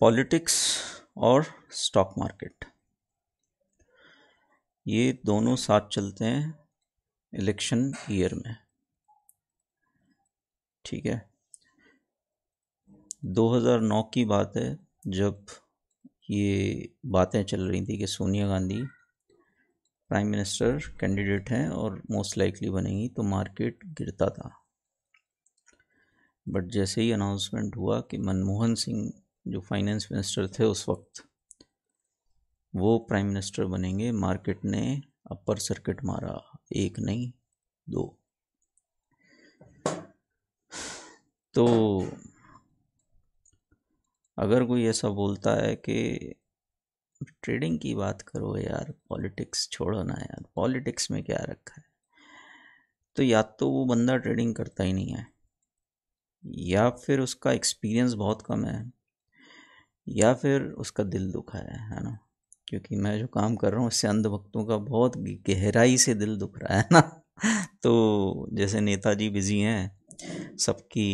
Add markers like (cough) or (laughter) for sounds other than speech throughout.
Politics और stock market ये दोनों साथ चलते हैं इलेक्शन ईयर में ठीक है 2009 की बात है जब ये बातें चल रही थी कि Sonia Gandhi prime minister candidate हैं और मोस्ट लाइकली बनेंगी तो मार्केट गिरता था बट जैसे ही अनाउंसमेंट हुआ कि मनमोहन सिंह जो फाइनेंस मिनिस्टर थे उस वक्त वो प्राइम मिनिस्टर बनेंगे मार्केट ने अपर सर्किट मारा एक नहीं दो तो अगर कोई ऐसा बोलता है कि ट्रेडिंग की बात करो यार पॉलिटिक्स छोड़ो ना यार पॉलिटिक्स में क्या रखा है तो या तो वो बंदा ट्रेडिंग करता ही नहीं है या फिर उसका एक्सपीरियंस बहुत कम है या फिर उसका दिल दुखा है है ना क्योंकि मैं जो काम कर रहा हूँ उससे अंधभक्तों का बहुत गहराई से दिल दुख रहा है ना (laughs) तो जैसे नेताजी बिज़ी हैं सबकी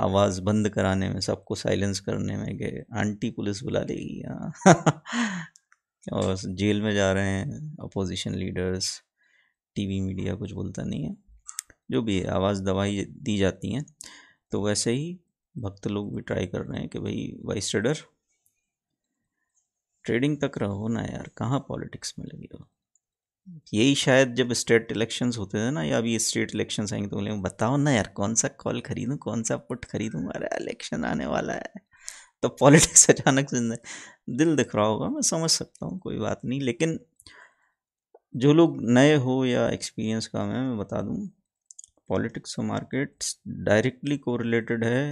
आवाज़ बंद कराने में सबको साइलेंस करने में गए आंटी पुलिस बुला लेगी (laughs) और जेल में जा रहे हैं अपोजिशन लीडर्स टीवी मीडिया कुछ बोलता नहीं है जो भी आवाज़ दवाई दी जाती हैं तो वैसे ही भक्त लोग भी ट्राई कर रहे हैं कि भाई वाइस ट्रेडर ट्रेडिंग तक रहो ना यार कहाँ पॉलिटिक्स में लगे हो यही शायद जब स्टेट इलेक्शंस होते थे ना या अभी स्टेट इलेक्शन आएंगे तो बोले बताओ ना यार कौन सा कॉल खरीदूँ कौन सा पुट खरीदूँ अरे इलेक्शन आने वाला है तो पॉलिटिक्स (laughs) अचानक से दिल दिख रहा होगा मैं समझ सकता हूँ कोई बात नहीं लेकिन जो लोग नए हो या एक्सपीरियंस का मैं मैं बता दूँ पॉलिटिक्स और मार्केट्स डायरेक्टली कोरिलेटेड है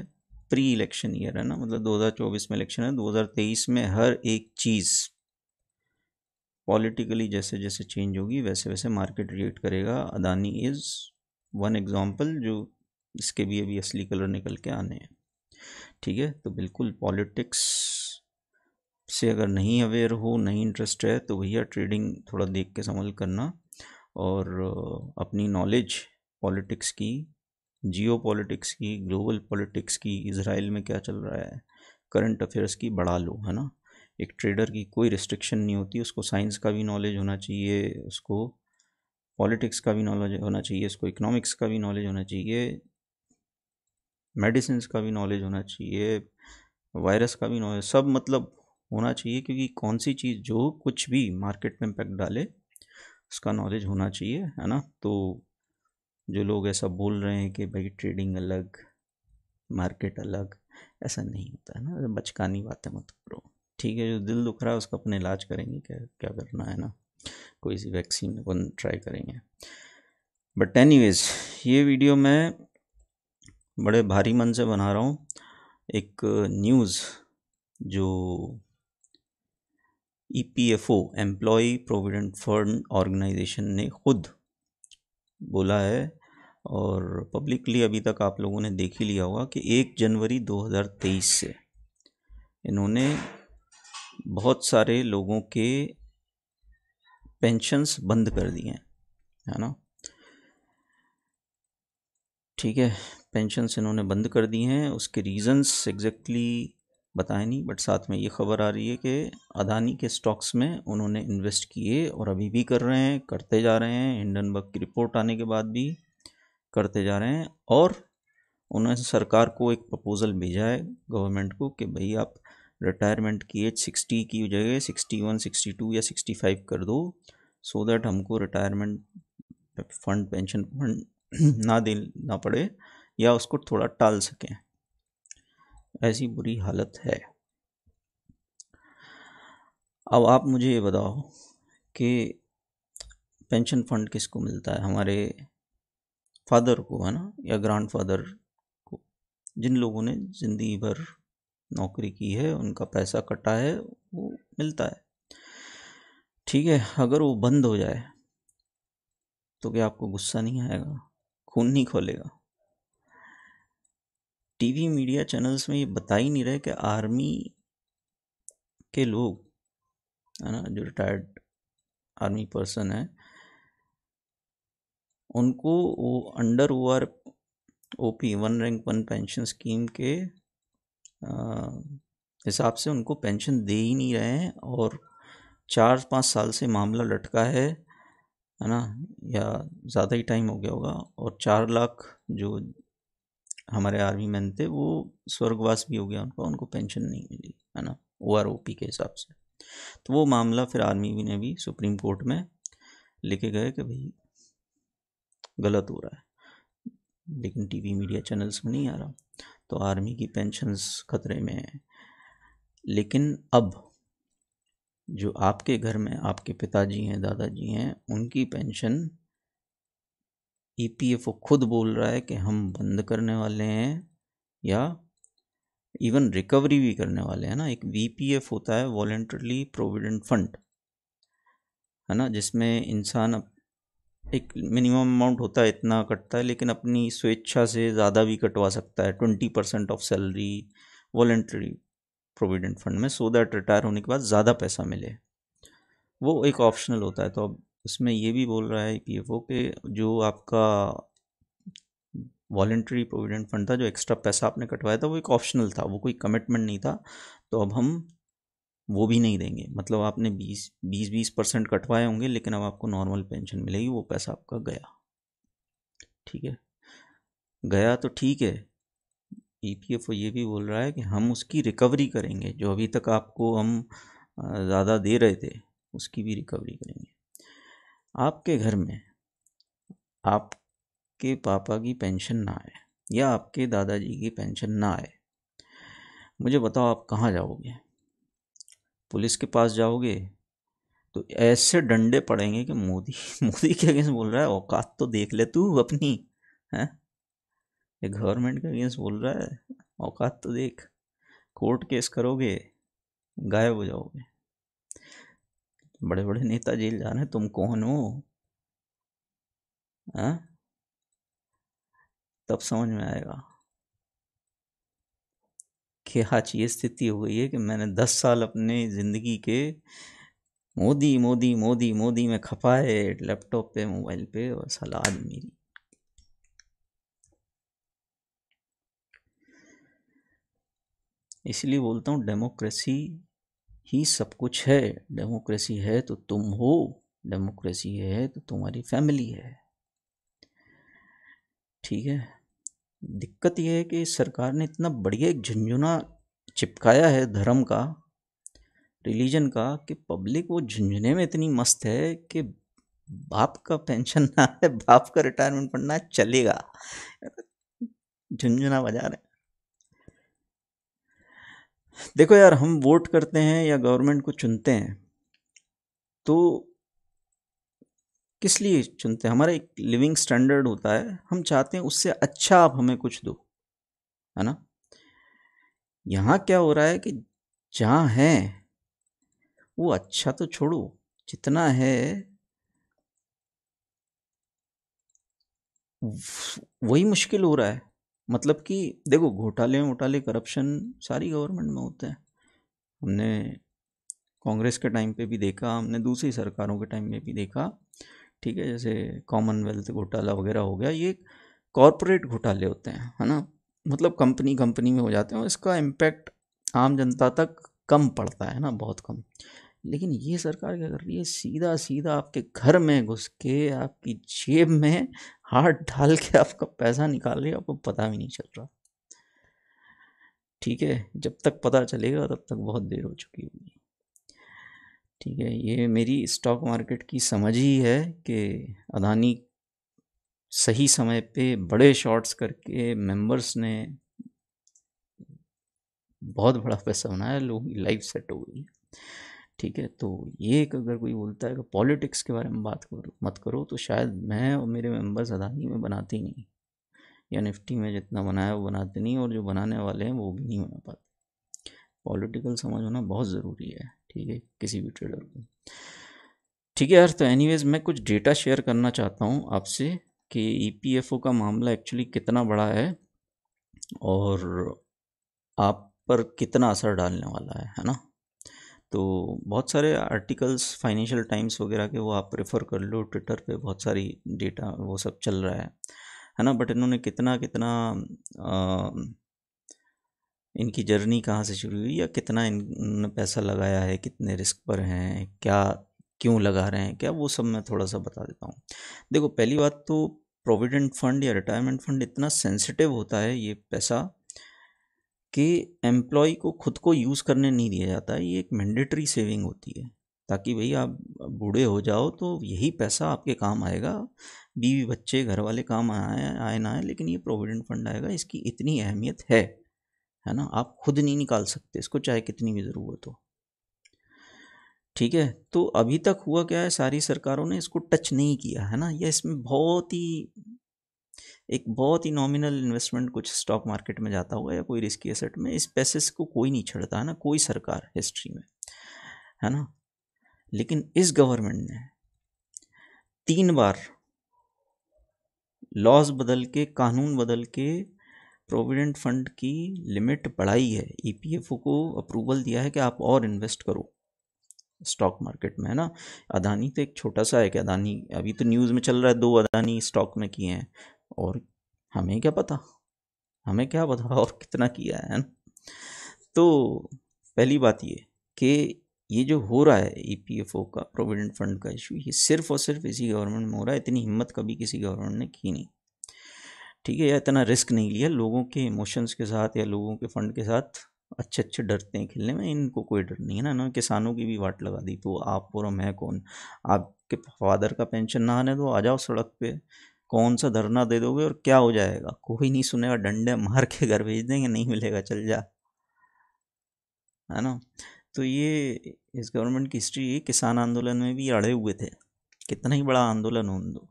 प्री इलेक्शन ईयर है ना मतलब 2024 में इलेक्शन है 2023 में हर एक चीज़ पॉलिटिकली जैसे जैसे चेंज होगी वैसे वैसे मार्केट रिएक्ट करेगा अदानी इज़ वन एग्जांपल जो इसके भी अभी असली कलर निकल के आने हैं ठीक है तो बिल्कुल पॉलिटिक्स से अगर नहीं अवेयर हो नहीं इंटरेस्ट है तो भैया ट्रेडिंग थोड़ा देख के संभल करना और अपनी नॉलेज पॉलिटिक्स की जियो पॉलिटिक्स की ग्लोबल पॉलिटिक्स की इसराइल में क्या चल रहा है करंट अफेयर्स की बढ़ा लो है ना एक ट्रेडर की कोई रिस्ट्रिक्शन नहीं होती उसको साइंस का भी नॉलेज होना चाहिए उसको पॉलिटिक्स का भी नॉलेज होना चाहिए उसको इकोनॉमिक्स का भी नॉलेज होना चाहिए मेडिसिन का भी नॉलेज होना चाहिए वायरस का भी नॉलेज सब मतलब होना चाहिए क्योंकि कौन सी चीज़ जो कुछ भी मार्केट में इम्पैक्ट डाले उसका नॉलेज होना चाहिए है ना तो जो लोग ऐसा बोल रहे हैं कि भाई ट्रेडिंग अलग मार्केट अलग ऐसा नहीं होता है ना बचकानी बातें मत करो ठीक है जो दिल दुख रहा है उसका अपने इलाज करेंगे क्या क्या करना है ना कोई सी वैक्सीन अपन ट्राई करेंगे बट एनीवेज ये वीडियो मैं बड़े भारी मन से बना रहा हूँ एक न्यूज़ जो E P F O employ provident fund organisation ने खुद बोला है और पब्लिकली अभी तक आप लोगों ने देख ही लिया होगा कि एक जनवरी 2023 से इन्होंने बहुत सारे लोगों के पेंशन्स बंद कर दिए हैं है ना ठीक है पेंशन्स इन्होंने बंद कर दी हैं उसके रीज़न्स एग्जैक्टली बताया नहीं बट साथ में ये खबर आ रही है कि अदानी के स्टॉक्स में उन्होंने इन्वेस्ट किए और अभी भी कर रहे हैं करते जा रहे हैं हिंडनबर्ग की रिपोर्ट आने के बाद भी करते जा रहे हैं और उन्होंने सरकार को एक प्रपोज़ल भेजा है गवर्नमेंट को कि भाई आप रिटायरमेंट की एज सिक्सटी की जगह सिक्सटी वन सिक्सटी टू या सिक्सटी फाइव कर दो सो दैट हमको रिटायरमेंट फंड पेंशन फंड ना देना पड़े या उसको थोड़ा टाल सकें ऐसी बुरी हालत है अब आप मुझे ये बताओ कि पेंशन फंड किसको मिलता है हमारे फादर को है ना या ग्रांड फादर को जिन लोगों ने ज़िंदगी भर नौकरी की है उनका पैसा कटा है वो मिलता है ठीक है अगर वो बंद हो जाए तो क्या आपको गुस्सा नहीं आएगा खून नहीं खोलेगा टीवी मीडिया चैनल्स में ये बता ही नहीं रहे कि आर्मी के लोग है ना जो रिटायर्ड आर्मी पर्सन है उनको वो under O R O P one rank one pension scheme के हिसाब से उनको पेंशन दे ही नहीं रहे हैं और चार पाँच साल से मामला लटका है है ना या ज़्यादा ही टाइम हो गया होगा और चार लाख जो हमारे आर्मी मैन थे वो स्वर्गवास भी हो गया उनका उनको पेंशन नहीं मिली है ना ओ आर ओ पी के हिसाब से तो वो मामला फिर आर्मी ने भी सुप्रीम कोर्ट में लेके गए कि भाई गलत हो रहा है लेकिन टीवी मीडिया चैनल्स में नहीं आ रहा तो आर्मी की पेंशन्स खतरे में है लेकिन अब जो आपके घर में आपके पिताजी हैं दादाजी हैं उनकी पेंशन ईपीएफओ e खुद बोल रहा है कि हम बंद करने वाले हैं या इवन रिकवरी भी करने वाले हैं ना एक वीपीएफ होता है वॉल्ट्रली प्रोविडेंट फंड है ना जिसमें इंसान एक मिनिमम अमाउंट होता है इतना कटता है लेकिन अपनी स्वेच्छा से ज़्यादा भी कटवा सकता है twenty percent of salary voluntary provident fund में सो दैट रिटायर होने के बाद ज़्यादा पैसा मिले वो एक ऑप्शनल होता है तो अब उसमें ये भी बोल रहा है पी के जो आपका वॉल्ट्री प्रोविडेंट फंड था जो एक्स्ट्रा पैसा आपने कटवाया था वो एक ऑप्शनल था वो कोई कमिटमेंट नहीं था तो अब हम वो भी नहीं देंगे मतलब आपने बीस बीस बीस परसेंट कटवाए होंगे लेकिन अब आपको नॉर्मल पेंशन मिलेगी वो पैसा आपका गया ठीक है गया तो ठीक है ई पी एफ ओ ये भी बोल रहा है कि हम उसकी रिकवरी करेंगे जो अभी तक आपको हम ज़्यादा दे रहे थे उसकी भी रिकवरी करेंगे आपके घर में आपके पापा की पेंशन ना आए या आपके दादाजी की पेंशन ना आए मुझे बताओ आप कहाँ जाओगे पुलिस के पास जाओगे तो ऐसे डंडे पड़ेंगे कि मोदी (laughs) मोदी के अगेंस्ट बोल रहा है औकात तो देख ले तू अपनी है ये गवर्नमेंट के अगेंस्ट बोल रहा है औकात तो देख कोर्ट केस करोगे गायब हो जाओगे बड़े बड़े नेता जेल जा रहे हैं तुम कौन हो आ? हाँ? तब समझ में आएगा कि आज हाँ, ये स्थिति हो गई है कि मैंने दस साल अपने ज़िंदगी के मोदी मोदी मोदी मोदी में खपाए लैपटॉप पे मोबाइल पे और सलाद मेरी इसलिए बोलता हूँ डेमोक्रेसी ही सब कुछ है डेमोक्रेसी है तो तुम हो डेमोक्रेसी है तो तुम्हारी फैमिली है ठीक है दिक्कत यह है कि सरकार ने इतना बढ़िया एक झुंझुना चिपकाया है धर्म का रिलीजन का कि पब्लिक वो झुंझुने में इतनी मस्त है कि बाप का पेंशन ना है बाप का रिटायरमेंट फंड ना चलेगा झुंझुना बजा रहे देखो यार हम वोट करते हैं या गवर्नमेंट को चुनते हैं तो किस लिए चुनते हैं हमारा एक लिविंग स्टैंडर्ड होता है हम चाहते हैं उससे अच्छा आप हमें कुछ दो है ना यहाँ क्या हो रहा है कि जहाँ है वो अच्छा तो छोड़ो जितना है वही मुश्किल हो रहा है मतलब कि देखो घोटाले वोटाले करप्शन सारी गवर्नमेंट में होते हैं हमने कांग्रेस के टाइम पे भी देखा हमने दूसरी सरकारों के टाइम में भी देखा ठीक है जैसे कॉमनवेल्थ घोटाला वगैरह हो गया ये कॉरपोरेट घोटाले होते हैं है ना मतलब कंपनी कंपनी में हो जाते हैं और इसका इम्पैक्ट आम जनता तक कम पड़ता है ना बहुत कम लेकिन ये सरकार क्या कर रही है सीधा सीधा आपके घर में घुस के आपकी जेब में हाथ डाल के आपका पैसा निकाल रही है आपको पता भी नहीं चल रहा ठीक है जब तक पता चलेगा तब तक बहुत देर हो चुकी होगी ठीक है ये मेरी स्टॉक मार्केट की समझ ही है कि अदानी सही समय पे बड़े शॉर्ट्स करके मेंबर्स ने बहुत बड़ा पैसा बनाया लोगों की लाइफ सेट हो गई है ठीक है तो ये एक अगर कोई बोलता है कि पॉलिटिक्स के बारे में बात करो मत करो तो शायद मैं और मेरे मेंबर्स अदानी में बनाते ही नहीं या निफ्टी में जितना बनाया वो बनाते नहीं और जो बनाने वाले हैं वो भी नहीं बना पाते पॉलिटिकल समझ होना बहुत ज़रूरी है ठीक है किसी भी ट्रेडर को ठीक है यार तो एनीवेज मैं कुछ डेटा शेयर करना चाहता हूँ आपसे कि ई e का मामला एक्चुअली कितना बड़ा है और आप पर कितना असर डालने वाला है है ना तो बहुत सारे आर्टिकल्स फाइनेंशियल टाइम्स वगैरह के वो आप प्रेफर कर लो ट्विटर पे बहुत सारी डेटा वो सब चल रहा है है ना बट इन्होंने कितना कितना आ, इनकी जर्नी कहाँ से शुरू हुई या कितना इन्होंने पैसा लगाया है कितने रिस्क पर हैं क्या क्यों लगा रहे हैं क्या वो सब मैं थोड़ा सा बता देता हूँ देखो पहली बात तो प्रोविडेंट फंड या रिटायरमेंट फंड इतना सेंसिटिव होता है ये पैसा कि एम्प्लॉय को खुद को यूज़ करने नहीं दिया जाता है ये एक मैंडेटरी सेविंग होती है ताकि भाई आप बूढ़े हो जाओ तो यही पैसा आपके काम आएगा बीवी बच्चे घर वाले काम आए आए ना आए लेकिन ये प्रोविडेंट फंड आएगा इसकी इतनी अहमियत है है ना आप खुद नहीं निकाल सकते इसको चाहे कितनी भी ज़रूरत हो ठीक है तो अभी तक हुआ क्या है सारी सरकारों ने इसको टच नहीं किया है ना यह इसमें बहुत ही एक बहुत ही नॉमिनल इन्वेस्टमेंट कुछ स्टॉक मार्केट में जाता होगा या कोई रिस्की एसेट में इस पैसे को कोई नहीं छेड़ता है ना कोई सरकार हिस्ट्री में है ना लेकिन इस गवर्नमेंट ने तीन बार लॉज बदल के कानून बदल के प्रोविडेंट फंड की लिमिट बढ़ाई है ईपीएफओ e को अप्रूवल दिया है कि आप और इन्वेस्ट करो स्टॉक मार्केट में है ना अदानी तो एक छोटा सा है कि अदानी अभी तो न्यूज़ में चल रहा है दो अदानी स्टॉक में किए हैं और हमें क्या पता हमें क्या पता (laughs) और कितना किया है तो पहली बात ये कि ये जो हो रहा है ईपीएफओ e का प्रोविडेंट फंड का इशू ये सिर्फ और सिर्फ इसी गवर्नमेंट में हो रहा है इतनी हिम्मत कभी किसी गवर्नमेंट ने की नहीं ठीक है या इतना रिस्क नहीं लिया लोगों के इमोशंस के साथ या लोगों के फंड के साथ अच्छे अच्छे डरते हैं खेलने में इनको कोई डर नहीं है ना ना किसानों की भी वाट लगा दी तो आप और मैं कौन आपके फादर का पेंशन ना आने दो आ जाओ सड़क पे कौन सा धरना दे दोगे और क्या हो जाएगा कोई नहीं सुनेगा डंडे मार के घर भेज देंगे नहीं मिलेगा चल जा है ना तो ये इस गवर्नमेंट की हिस्ट्री किसान आंदोलन में भी अड़े हुए थे कितना ही बड़ा आंदोलन हो दो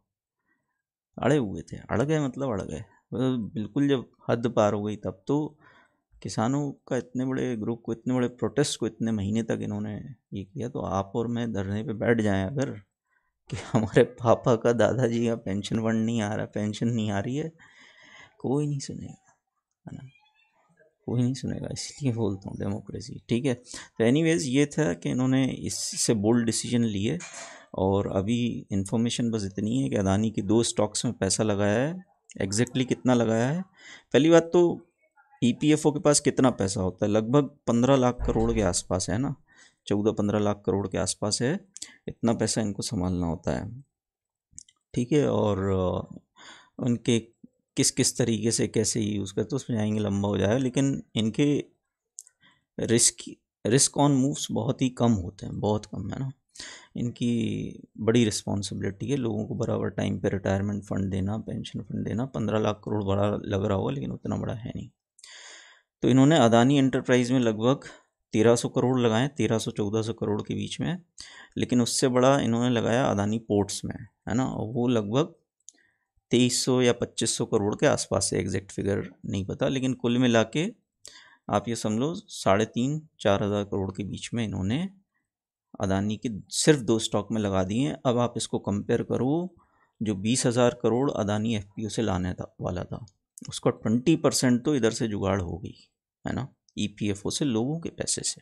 अड़े हुए थे अड़ गए मतलब अड़ गए मतलब बिल्कुल जब हद पार हो गई तब तो किसानों का इतने बड़े ग्रुप को इतने बड़े प्रोटेस्ट को इतने महीने तक इन्होंने ये किया तो आप और मैं धरने पे बैठ जाएं अगर कि हमारे पापा का दादाजी का पेंशन फंड नहीं आ रहा पेंशन नहीं आ रही है कोई नहीं सुनेगा है ना कोई नहीं सुनेगा इसलिए बोलता हूँ डेमोक्रेसी ठीक है तो एनी ये था कि इन्होंने इससे बोल्ड डिसीजन लिए और अभी इन्फॉर्मेशन बस इतनी है कि अदानी के दो स्टॉक्स में पैसा लगाया है एग्जैक्टली exactly कितना लगाया है पहली बात तो ई e के पास कितना पैसा होता है लगभग पंद्रह लाख करोड़ के आसपास है ना चौदह पंद्रह लाख करोड़ के आसपास है इतना पैसा इनको संभालना होता है ठीक है और उनके किस किस तरीके से कैसे यूज़ करते तो उसमें जाएंगे लंबा हो जाएगा लेकिन इनके रिस्क रिस्क ऑन मूव्स बहुत ही कम होते हैं बहुत कम है ना इनकी बड़ी रिस्पॉन्सिबिलिटी है लोगों को बराबर टाइम पे रिटायरमेंट फंड देना पेंशन फंड देना पंद्रह लाख करोड़ बड़ा लग रहा होगा लेकिन उतना बड़ा है नहीं तो इन्होंने अदानी एंटरप्राइज में लगभग तेरह सौ करोड़ लगाएं तेरह सौ चौदह सौ करोड़ के बीच में लेकिन उससे बड़ा इन्होंने लगाया अदानी पोर्ट्स में है ना वो लगभग तेईस सौ या पच्चीस सौ करोड़ के आसपास से एग्जैक्ट फिगर नहीं पता लेकिन कुल मिला के आप ये समझ लो साढ़े तीन चार हज़ार करोड़ के बीच में इन्होंने अदानी के सिर्फ दो स्टॉक में लगा दिए अब आप इसको कंपेयर करो जो बीस हज़ार करोड़ अदानी एफ से लाने था वाला था उसका ट्वेंटी परसेंट तो इधर से जुगाड़ हो गई है ना ईपीएफओ e से लोगों के पैसे से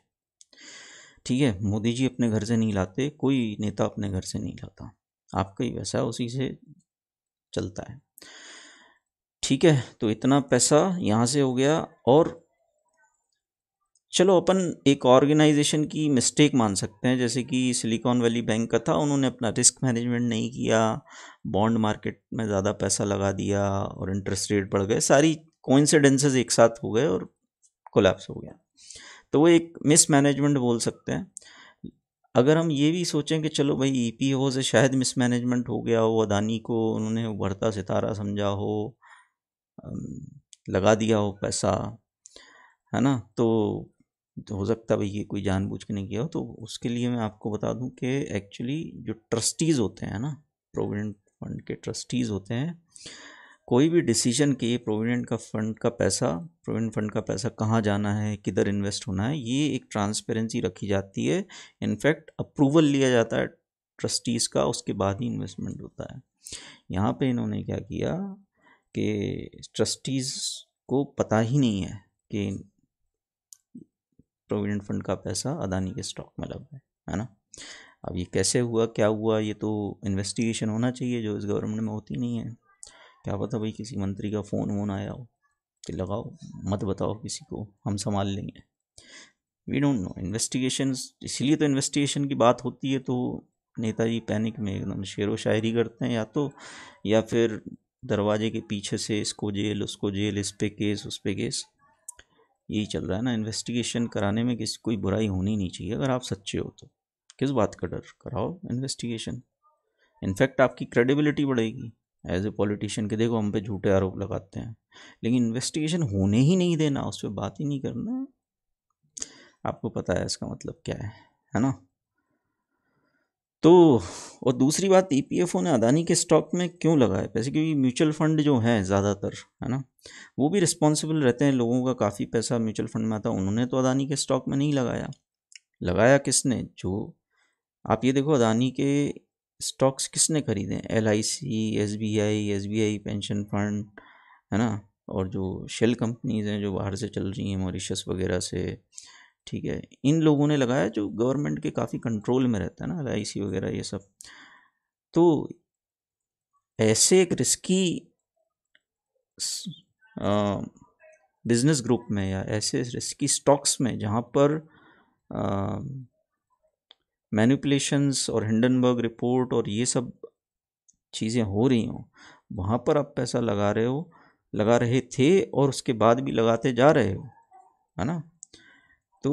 ठीक है मोदी जी अपने घर से नहीं लाते कोई नेता अपने घर से नहीं लाता आपका ही वैसा उसी से चलता है ठीक है तो इतना पैसा यहाँ से हो गया और चलो अपन एक ऑर्गेनाइजेशन की मिस्टेक मान सकते हैं जैसे कि सिलिकॉन वैली बैंक का था उन्होंने अपना रिस्क मैनेजमेंट नहीं किया बॉन्ड मार्केट में ज़्यादा पैसा लगा दिया और इंटरेस्ट रेट बढ़ गए सारी कोइंसिडेंसेस एक साथ हो गए और कोलैप्स हो गया तो वो एक मिसमैनेजमेंट बोल सकते हैं अगर हम ये भी सोचें कि चलो भाई ई पी ओ से शायद मिसमैनेजमेंट हो गया हो अदानी को उन्होंने उभरता सितारा समझा हो लगा दिया हो पैसा है ना तो हो सकता भाई ये कोई जानबूझ के नहीं किया हो तो उसके लिए मैं आपको बता दूं कि एक्चुअली जो ट्रस्टीज़ होते हैं ना प्रोविडेंट फंड के ट्रस्टीज़ होते हैं कोई भी डिसीजन के प्रोविडेंट का फंड का पैसा प्रोविडेंट फंड का पैसा कहाँ जाना है किधर इन्वेस्ट होना है ये एक ट्रांसपेरेंसी रखी जाती है इनफैक्ट अप्रूवल लिया जाता है ट्रस्टीज़ का उसके बाद ही इन्वेस्टमेंट होता है यहाँ पे इन्होंने क्या किया कि ट्रस्टीज़ को पता ही नहीं है कि प्रोविडेंट फंड का पैसा अदानी के स्टॉक में लग है है ना अब ये कैसे हुआ क्या हुआ ये तो इन्वेस्टिगेशन होना चाहिए जो इस गवर्नमेंट में होती नहीं है क्या पता भाई किसी मंत्री का फ़ोन वोन आया हो कि लगाओ मत बताओ किसी को हम संभाल लेंगे वी डोंट नो इन्वेस्टिगेशन इसलिए तो इन्वेस्टिगेशन की बात होती है तो नेताजी पैनिक में एकदम शेर व शायरी करते हैं या तो या फिर दरवाजे के पीछे से इसको जेल उसको जेल इस पे केस उस पे केस यही चल रहा है ना इन्वेस्टिगेशन कराने में किसी कोई बुराई होनी नहीं चाहिए अगर आप सच्चे हो तो किस बात का डर कराओ इन्वेस्टिगेशन इनफैक्ट आपकी क्रेडिबिलिटी बढ़ेगी एज ए पॉलिटिशियन के देखो हम पे झूठे आरोप लगाते हैं लेकिन इन्वेस्टिगेशन होने ही नहीं देना उस पर बात ही नहीं करना आपको पता है इसका मतलब क्या है है ना तो और दूसरी बात ईपीएफओ e ने अदानी के स्टॉक में क्यों लगाया पैसे क्योंकि म्यूचुअल फंड जो है ज़्यादातर है ना वो भी रिस्पॉन्सिबल रहते हैं लोगों का काफ़ी पैसा म्यूचुअल फंड में आता है उन्होंने तो अदानी के स्टॉक में नहीं लगाया लगाया किसने जो आप ये देखो अदानी के स्टॉक्स किसने खरीदे L I C S B I S B I pension fund है ना और जो शेल कंपनीज हैं जो बाहर से चल रही हैं मॉरिशस वगैरह से ठीक है इन लोगों ने लगाया जो गवर्नमेंट के काफ़ी कंट्रोल में रहता है ना एल आई सी वगैरह ये सब तो ऐसे एक रिस्की बिज़नेस ग्रुप में या ऐसे रिस्की स्टॉक्स में जहाँ पर आ, मैनिपुलेशंस और हिंडनबर्ग रिपोर्ट और ये सब चीज़ें हो रही हों वहाँ पर आप पैसा लगा रहे हो लगा रहे थे और उसके बाद भी लगाते जा रहे हो है ना तो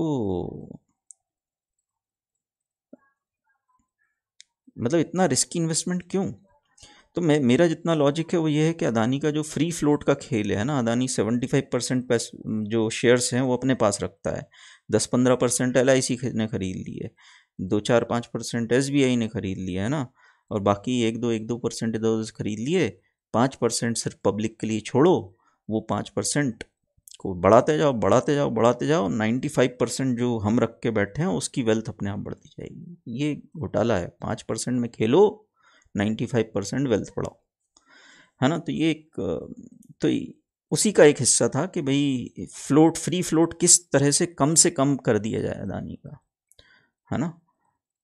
मतलब इतना रिस्की इन्वेस्टमेंट क्यों तो मैं मेरा जितना लॉजिक है वो ये है कि अदानी का जो फ्री फ्लोट का खेल है ना अदानी सेवेंटी फाइव परसेंट जो शेयर्स हैं वो अपने पास रखता है दस पंद्रह परसेंट एल ने खरीद लिए दो चार पाँच परसेंट एस ने ख़रीद लिया है ना और बाकी एक दो एक दो परसेंट इधर ख़रीद लिए पाँच परसेंट सिर्फ पब्लिक के लिए छोड़ो वो पाँच परसेंट को बढ़ाते जाओ बढ़ाते जाओ बढ़ाते जाओ नाइन्टी फाइव परसेंट जो हम रख के बैठे हैं उसकी वेल्थ अपने आप बढ़ती जाएगी ये घोटाला है पाँच परसेंट में खेलो नाइन्टी फाइव परसेंट वेल्थ बढ़ाओ है ना तो ये एक तो उसी का एक हिस्सा था कि भाई फ्लोट फ्री फ्लोट किस तरह से कम से कम कर दिया जाए अदानी का है ना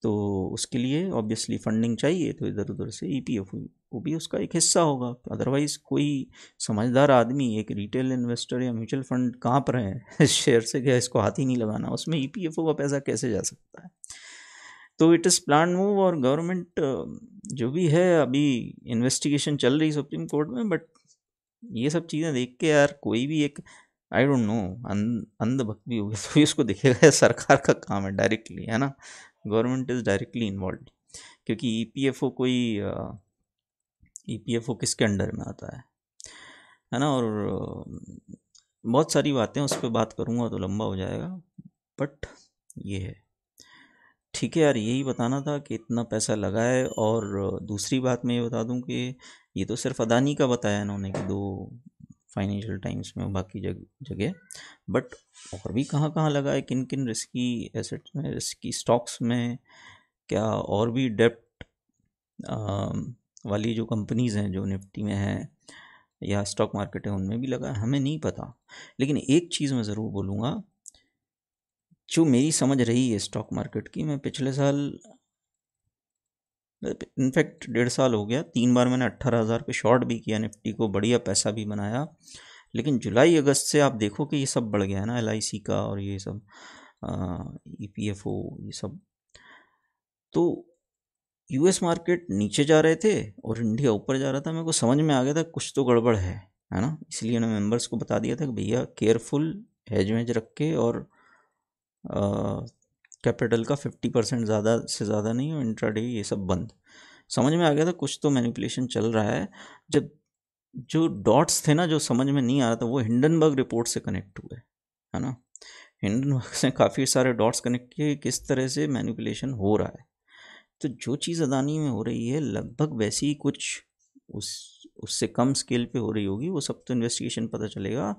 तो उसके लिए ऑब्वियसली फंडिंग चाहिए तो इधर उधर से ई पी एफ वो भी उसका एक हिस्सा होगा अदरवाइज़ कोई समझदार आदमी एक रिटेल इन्वेस्टर या म्यूचुअल फंड कहाँ पर है इस शेयर से क्या इसको हाथ ही नहीं लगाना उसमें ई पी एफ ओ का पैसा कैसे जा सकता है तो इट इज़ प्लान मूव और गवर्नमेंट जो भी है अभी इन्वेस्टिगेशन चल रही सुप्रीम कोर्ट में बट ये सब चीज़ें देख के यार कोई भी एक आई डोंट नो अंध अंधभक्त भी होगी तो उसको दिखेगा सरकार का काम है डायरेक्टली है ना गवर्नमेंट इज़ डायरेक्टली इन्वॉल्व क्योंकि ई पी एफ ओ कोई ई पी एफ ओ किसके अंडर में आता है है ना और बहुत सारी बातें उस पर बात करूँगा तो लंबा हो जाएगा बट ये है ठीक है यार यही बताना था कि इतना पैसा लगा है और दूसरी बात मैं ये बता दूं कि ये तो सिर्फ अदानी का बताया इन्होंने कि दो फाइनेंशियल टाइम्स में बाकी जग जगह बट और भी कहाँ कहाँ लगा है किन किन रिस्की एसेट्स में रिस्की स्टॉक्स में क्या और भी डेप्ट वाली जो कंपनीज़ हैं जो निफ्टी में हैं या स्टॉक मार्केट है उनमें भी लगा हमें नहीं पता लेकिन एक चीज़ मैं ज़रूर बोलूँगा जो मेरी समझ रही है स्टॉक मार्केट की मैं पिछले साल इनफैक्ट डेढ़ साल हो गया तीन बार मैंने अट्ठारह हज़ार पे शॉर्ट भी किया निफ्टी को बढ़िया पैसा भी बनाया लेकिन जुलाई अगस्त से आप देखो कि ये सब बढ़ गया है ना एल का और ये सब ई पी एफ ओ ये सब तो यूएस मार्केट नीचे जा रहे थे और इंडिया ऊपर जा रहा था मेरे को समझ में आ गया था कुछ तो गड़बड़ है है ना इसलिए उन्होंने मेंबर्स को बता दिया था कि भैया केयरफुल हैज वेज रख के और कैपिटल का फिफ्टी परसेंट ज़्यादा से ज़्यादा नहीं और इंट्राडे ये सब बंद समझ में आ गया था कुछ तो मैनिपुलेशन चल रहा है जब जो डॉट्स थे ना जो समझ में नहीं आ रहा था वो हिंडनबर्ग रिपोर्ट से कनेक्ट हुए है ना हिंडनबर्ग से काफ़ी सारे डॉट्स कनेक्ट किए किस तरह से मैनिपुलेशन हो रहा है तो जो चीज़ अदानी में हो रही है लगभग वैसी ही कुछ उस उससे कम स्केल पे हो रही होगी वो सब तो इन्वेस्टिगेशन पता चलेगा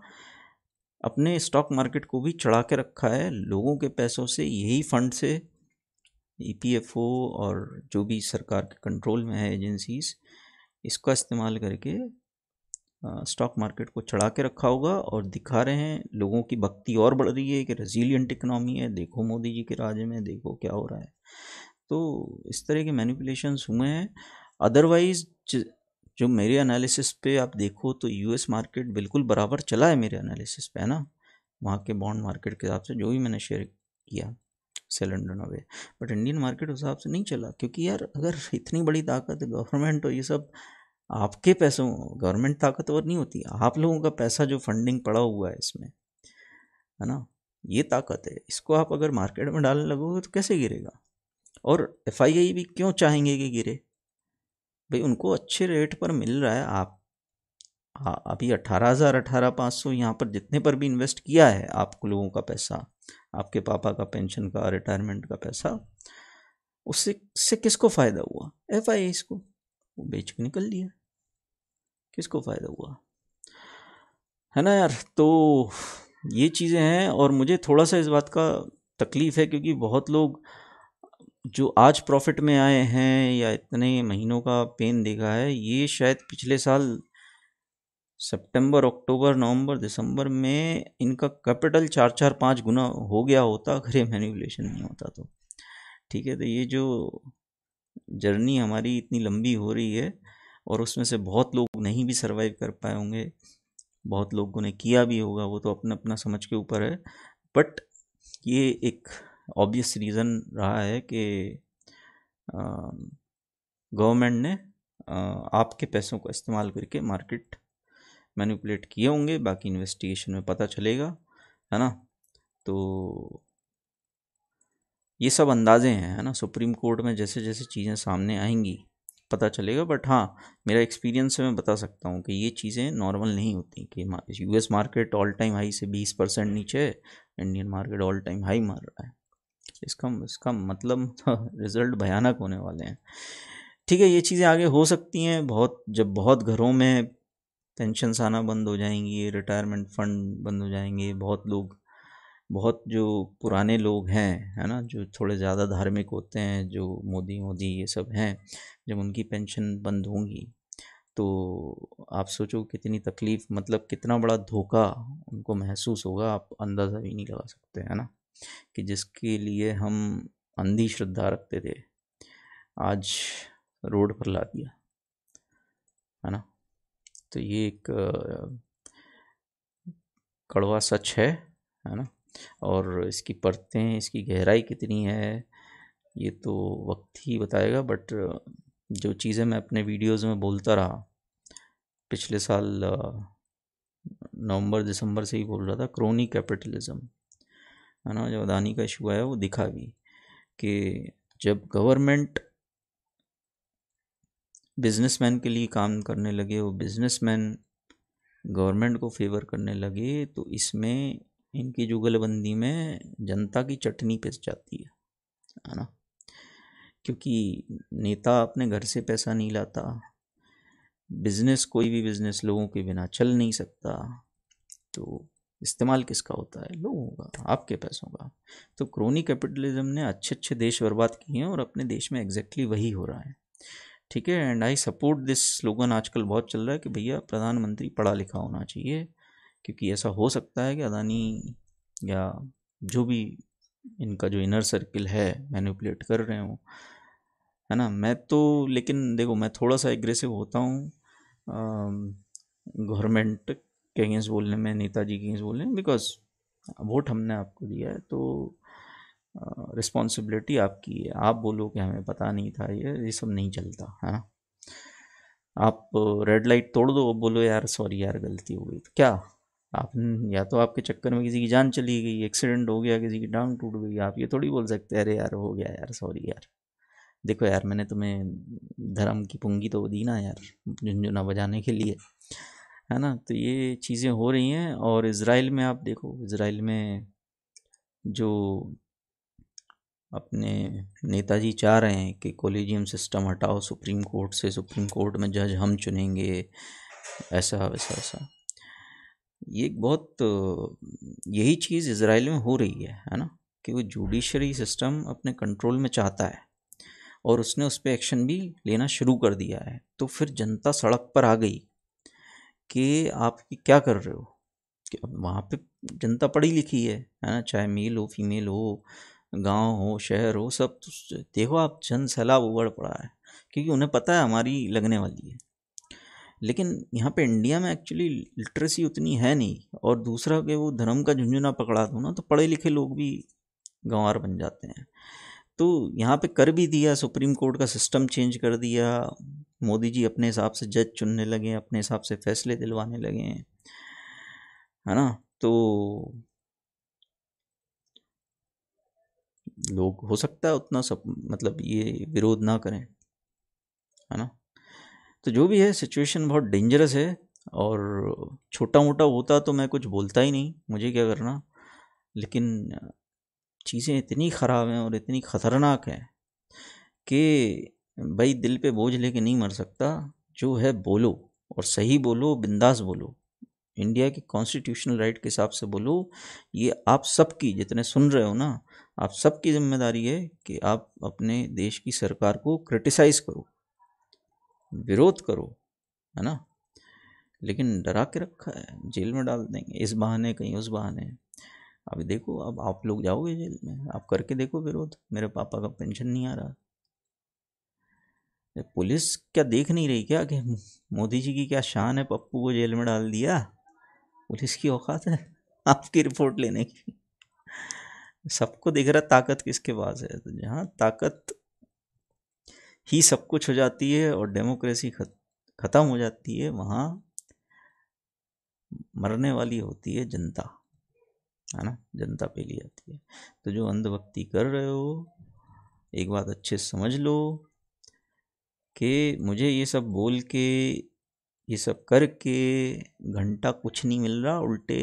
अपने स्टॉक मार्केट को भी चढ़ा के रखा है लोगों के पैसों से यही फंड से ई e और जो भी सरकार के कंट्रोल में है एजेंसीज इसका इस्तेमाल करके स्टॉक मार्केट को चढ़ा के रखा होगा और दिखा रहे हैं लोगों की भक्ति और बढ़ रही है कि रेजिलियंट इकनॉमी है देखो मोदी जी के राज्य में देखो क्या हो रहा है तो इस तरह के मैनिपुलेशंस हुए हैं अदरवाइज जो मेरे एनालिसिस पे आप देखो तो यूएस मार्केट बिल्कुल बराबर चला है मेरे एनालिसिस पे है ना वहाँ के बॉन्ड मार्केट के हिसाब से जो भी मैंने शेयर किया sell and away but Indian market उस हिसाब से नहीं चला क्योंकि यार अगर इतनी बड़ी ताकत गवर्नमेंट और ये सब आपके पैसों गवर्नमेंट ताकतवर नहीं होती आप लोगों का पैसा जो फंडिंग पड़ा हुआ है इसमें है ना ये ताकत है इसको आप अगर मार्केट में डालने लगोगे तो कैसे गिरेगा और एफ भी क्यों चाहेंगे कि गिरे भाई उनको अच्छे रेट पर मिल रहा है आप अभी अट्ठारह हज़ार अठारह पाँच सौ यहाँ पर जितने पर भी इन्वेस्ट किया है आप लोगों का पैसा आपके पापा का पेंशन का रिटायरमेंट का पैसा उससे से किसको फ़ायदा हुआ एफ आई को वो बेच के निकल लिया किसको फ़ायदा हुआ है ना यार तो ये चीज़ें हैं और मुझे थोड़ा सा इस बात का तकलीफ़ है क्योंकि बहुत लोग जो आज प्रॉफिट में आए हैं या इतने महीनों का पेन देखा है ये शायद पिछले साल सितंबर अक्टूबर नवंबर दिसंबर में इनका कैपिटल चार चार पाँच गुना हो गया होता अगर ये नहीं होता तो ठीक है तो ये जो जर्नी हमारी इतनी लंबी हो रही है और उसमें से बहुत लोग नहीं भी सर्वाइव कर पाए होंगे बहुत लोगों ने किया भी होगा वो तो अपना अपना समझ के ऊपर है बट ये एक ऑब्वियस रीज़न रहा है कि गवर्नमेंट ने आपके पैसों का इस्तेमाल करके मार्केट मैनिपुलेट किए होंगे बाकी इन्वेस्टिगेशन में पता चलेगा है ना तो ये सब अंदाजे हैं है ना सुप्रीम कोर्ट में जैसे जैसे चीज़ें सामने आएंगी पता चलेगा बट हाँ मेरा एक्सपीरियंस से मैं बता सकता हूँ कि ये चीज़ें नॉर्मल नहीं होती कि US market all time high से 20 परसेंट नीचे Indian market all time high मार रहा है इसका इसका मतलब रिज़ल्ट तो भयानक होने वाले हैं ठीक है ये चीज़ें आगे हो सकती हैं बहुत जब बहुत घरों में पेंशन आना बंद हो जाएंगी रिटायरमेंट फ़ंड बंद हो जाएंगे बहुत लोग बहुत जो पुराने लोग हैं है ना जो थोड़े ज़्यादा धार्मिक होते हैं जो मोदी मोदी ये सब हैं जब उनकी पेंशन बंद होंगी तो आप सोचो कितनी तकलीफ़ मतलब कितना बड़ा धोखा उनको महसूस होगा आप अंदाज़ा भी नहीं लगा सकते है ना कि जिसके लिए हम अंधी श्रद्धा रखते थे आज रोड पर ला दिया है ना तो ये एक कड़वा सच है है ना और इसकी परतें इसकी गहराई कितनी है ये तो वक्त ही बताएगा बट जो चीज़ें मैं अपने वीडियोस में बोलता रहा पिछले साल नवंबर दिसंबर से ही बोल रहा था क्रोनी कैपिटलिज्म है ना जो अदानी का इशू आया वो दिखा भी कि जब गवर्नमेंट बिजनेसमैन के लिए काम करने लगे वो बिजनेसमैन गवर्नमेंट को फेवर करने लगे तो इसमें इनकी जुगलबंदी में जनता की चटनी पिस जाती है है ना क्योंकि नेता अपने घर से पैसा नहीं लाता बिज़नेस कोई भी बिज़नेस लोगों के बिना चल नहीं सकता तो इस्तेमाल किसका होता है लोगों का आपके पैसों का तो क्रोनी कैपिटलिज्म ने अच्छे अच्छे देश बर्बाद किए हैं और अपने देश में एग्जैक्टली exactly वही हो रहा है ठीक है and I support this slogan आजकल बहुत चल रहा है कि भैया प्रधानमंत्री पढ़ा लिखा होना चाहिए क्योंकि ऐसा हो सकता है कि अदानी या जो भी इनका जो इनर सर्किल है मैनिपुलेट कर रहे हो है ना मैं तो लेकिन देखो मैं थोड़ा सा एग्रेसिव होता हूँ गवर्नमेंट के अगेंस्ट बोलने में नेताजी के अगेंस्ट बोलने में बिकॉज वोट हमने आपको दिया है तो रिस्पॉन्सिबिलिटी आपकी है आप बोलो कि हमें पता नहीं था ये ये सब नहीं चलता हाँ आप रेड लाइट तोड़ दो बोलो यार सॉरी यार गलती हो गई तो क्या आप या तो आपके चक्कर में किसी की जान चली गई एक्सीडेंट हो गया किसी की टांग टूट गई आप ये थोड़ी बोल सकते अरे यार हो गया यार सॉरी यार देखो यार मैंने तुम्हें धर्म की पुंगी तो दी ना यार झुंझुना बजाने के लिए है ना तो ये चीज़ें हो रही हैं और इसराइल में आप देखो इसराइल में जो अपने नेताजी चाह रहे हैं कि कॉलेजियम सिस्टम हटाओ सुप्रीम कोर्ट से सुप्रीम कोर्ट में जज हम चुनेंगे ऐसा वैसा ऐसा ये बहुत यही चीज़ इसराइल में हो रही है है ना कि वो जुडिशरी सिस्टम अपने कंट्रोल में चाहता है और उसने उस पर एक्शन भी लेना शुरू कर दिया है तो फिर जनता सड़क पर आ गई कि आप क्या कर रहे हो कि अब वहाँ पे जनता पढ़ी लिखी है है ना चाहे मेल हो फीमेल हो गांव हो शहर हो सब तो देखो आप जन सैलाब उबड़ पड़ा है क्योंकि उन्हें पता है हमारी लगने वाली है लेकिन यहाँ पे इंडिया में एक्चुअली लिटरेसी उतनी है नहीं और दूसरा कि वो धर्म का झुंझुना पकड़ा दो तो ना तो पढ़े लिखे लोग भी गंवार बन जाते हैं तो यहाँ पे कर भी दिया सुप्रीम कोर्ट का सिस्टम चेंज कर दिया मोदी जी अपने हिसाब से जज चुनने लगे हैं अपने हिसाब से फैसले दिलवाने लगे हैं है ना तो लोग हो सकता है उतना सब मतलब ये विरोध ना करें है ना तो जो भी है सिचुएशन बहुत डेंजरस है और छोटा मोटा होता तो मैं कुछ बोलता ही नहीं मुझे क्या करना लेकिन चीज़ें इतनी ख़राब हैं और इतनी ख़तरनाक हैं कि भाई दिल पे बोझ लेके नहीं मर सकता जो है बोलो और सही बोलो बिंदास बोलो इंडिया के कॉन्स्टिट्यूशनल राइट के हिसाब से बोलो ये आप सबकी जितने सुन रहे हो ना आप सबकी जिम्मेदारी है कि आप अपने देश की सरकार को क्रिटिसाइज़ करो विरोध करो है ना लेकिन डरा के रखा है जेल में डाल देंगे इस बहाने कहीं उस बहाने अभी देखो अब आप लोग जाओगे जेल में आप करके देखो विरोध मेरे पापा का पेंशन नहीं आ रहा पुलिस क्या देख नहीं रही क्या कि मोदी जी की क्या शान है पप्पू को जेल में डाल दिया पुलिस की औकात है आपकी रिपोर्ट लेने की सबको दिख रहा ताकत किसके पास है तो जहाँ ताकत ही सब कुछ हो जाती है और डेमोक्रेसी ख़त्म हो जाती है वहाँ मरने वाली होती है जनता है ना जनता पे ली जाती है तो जो अंधभक्ति कर रहे हो एक बात अच्छे समझ लो कि मुझे ये सब बोल के ये सब करके घंटा कुछ नहीं मिल रहा उल्टे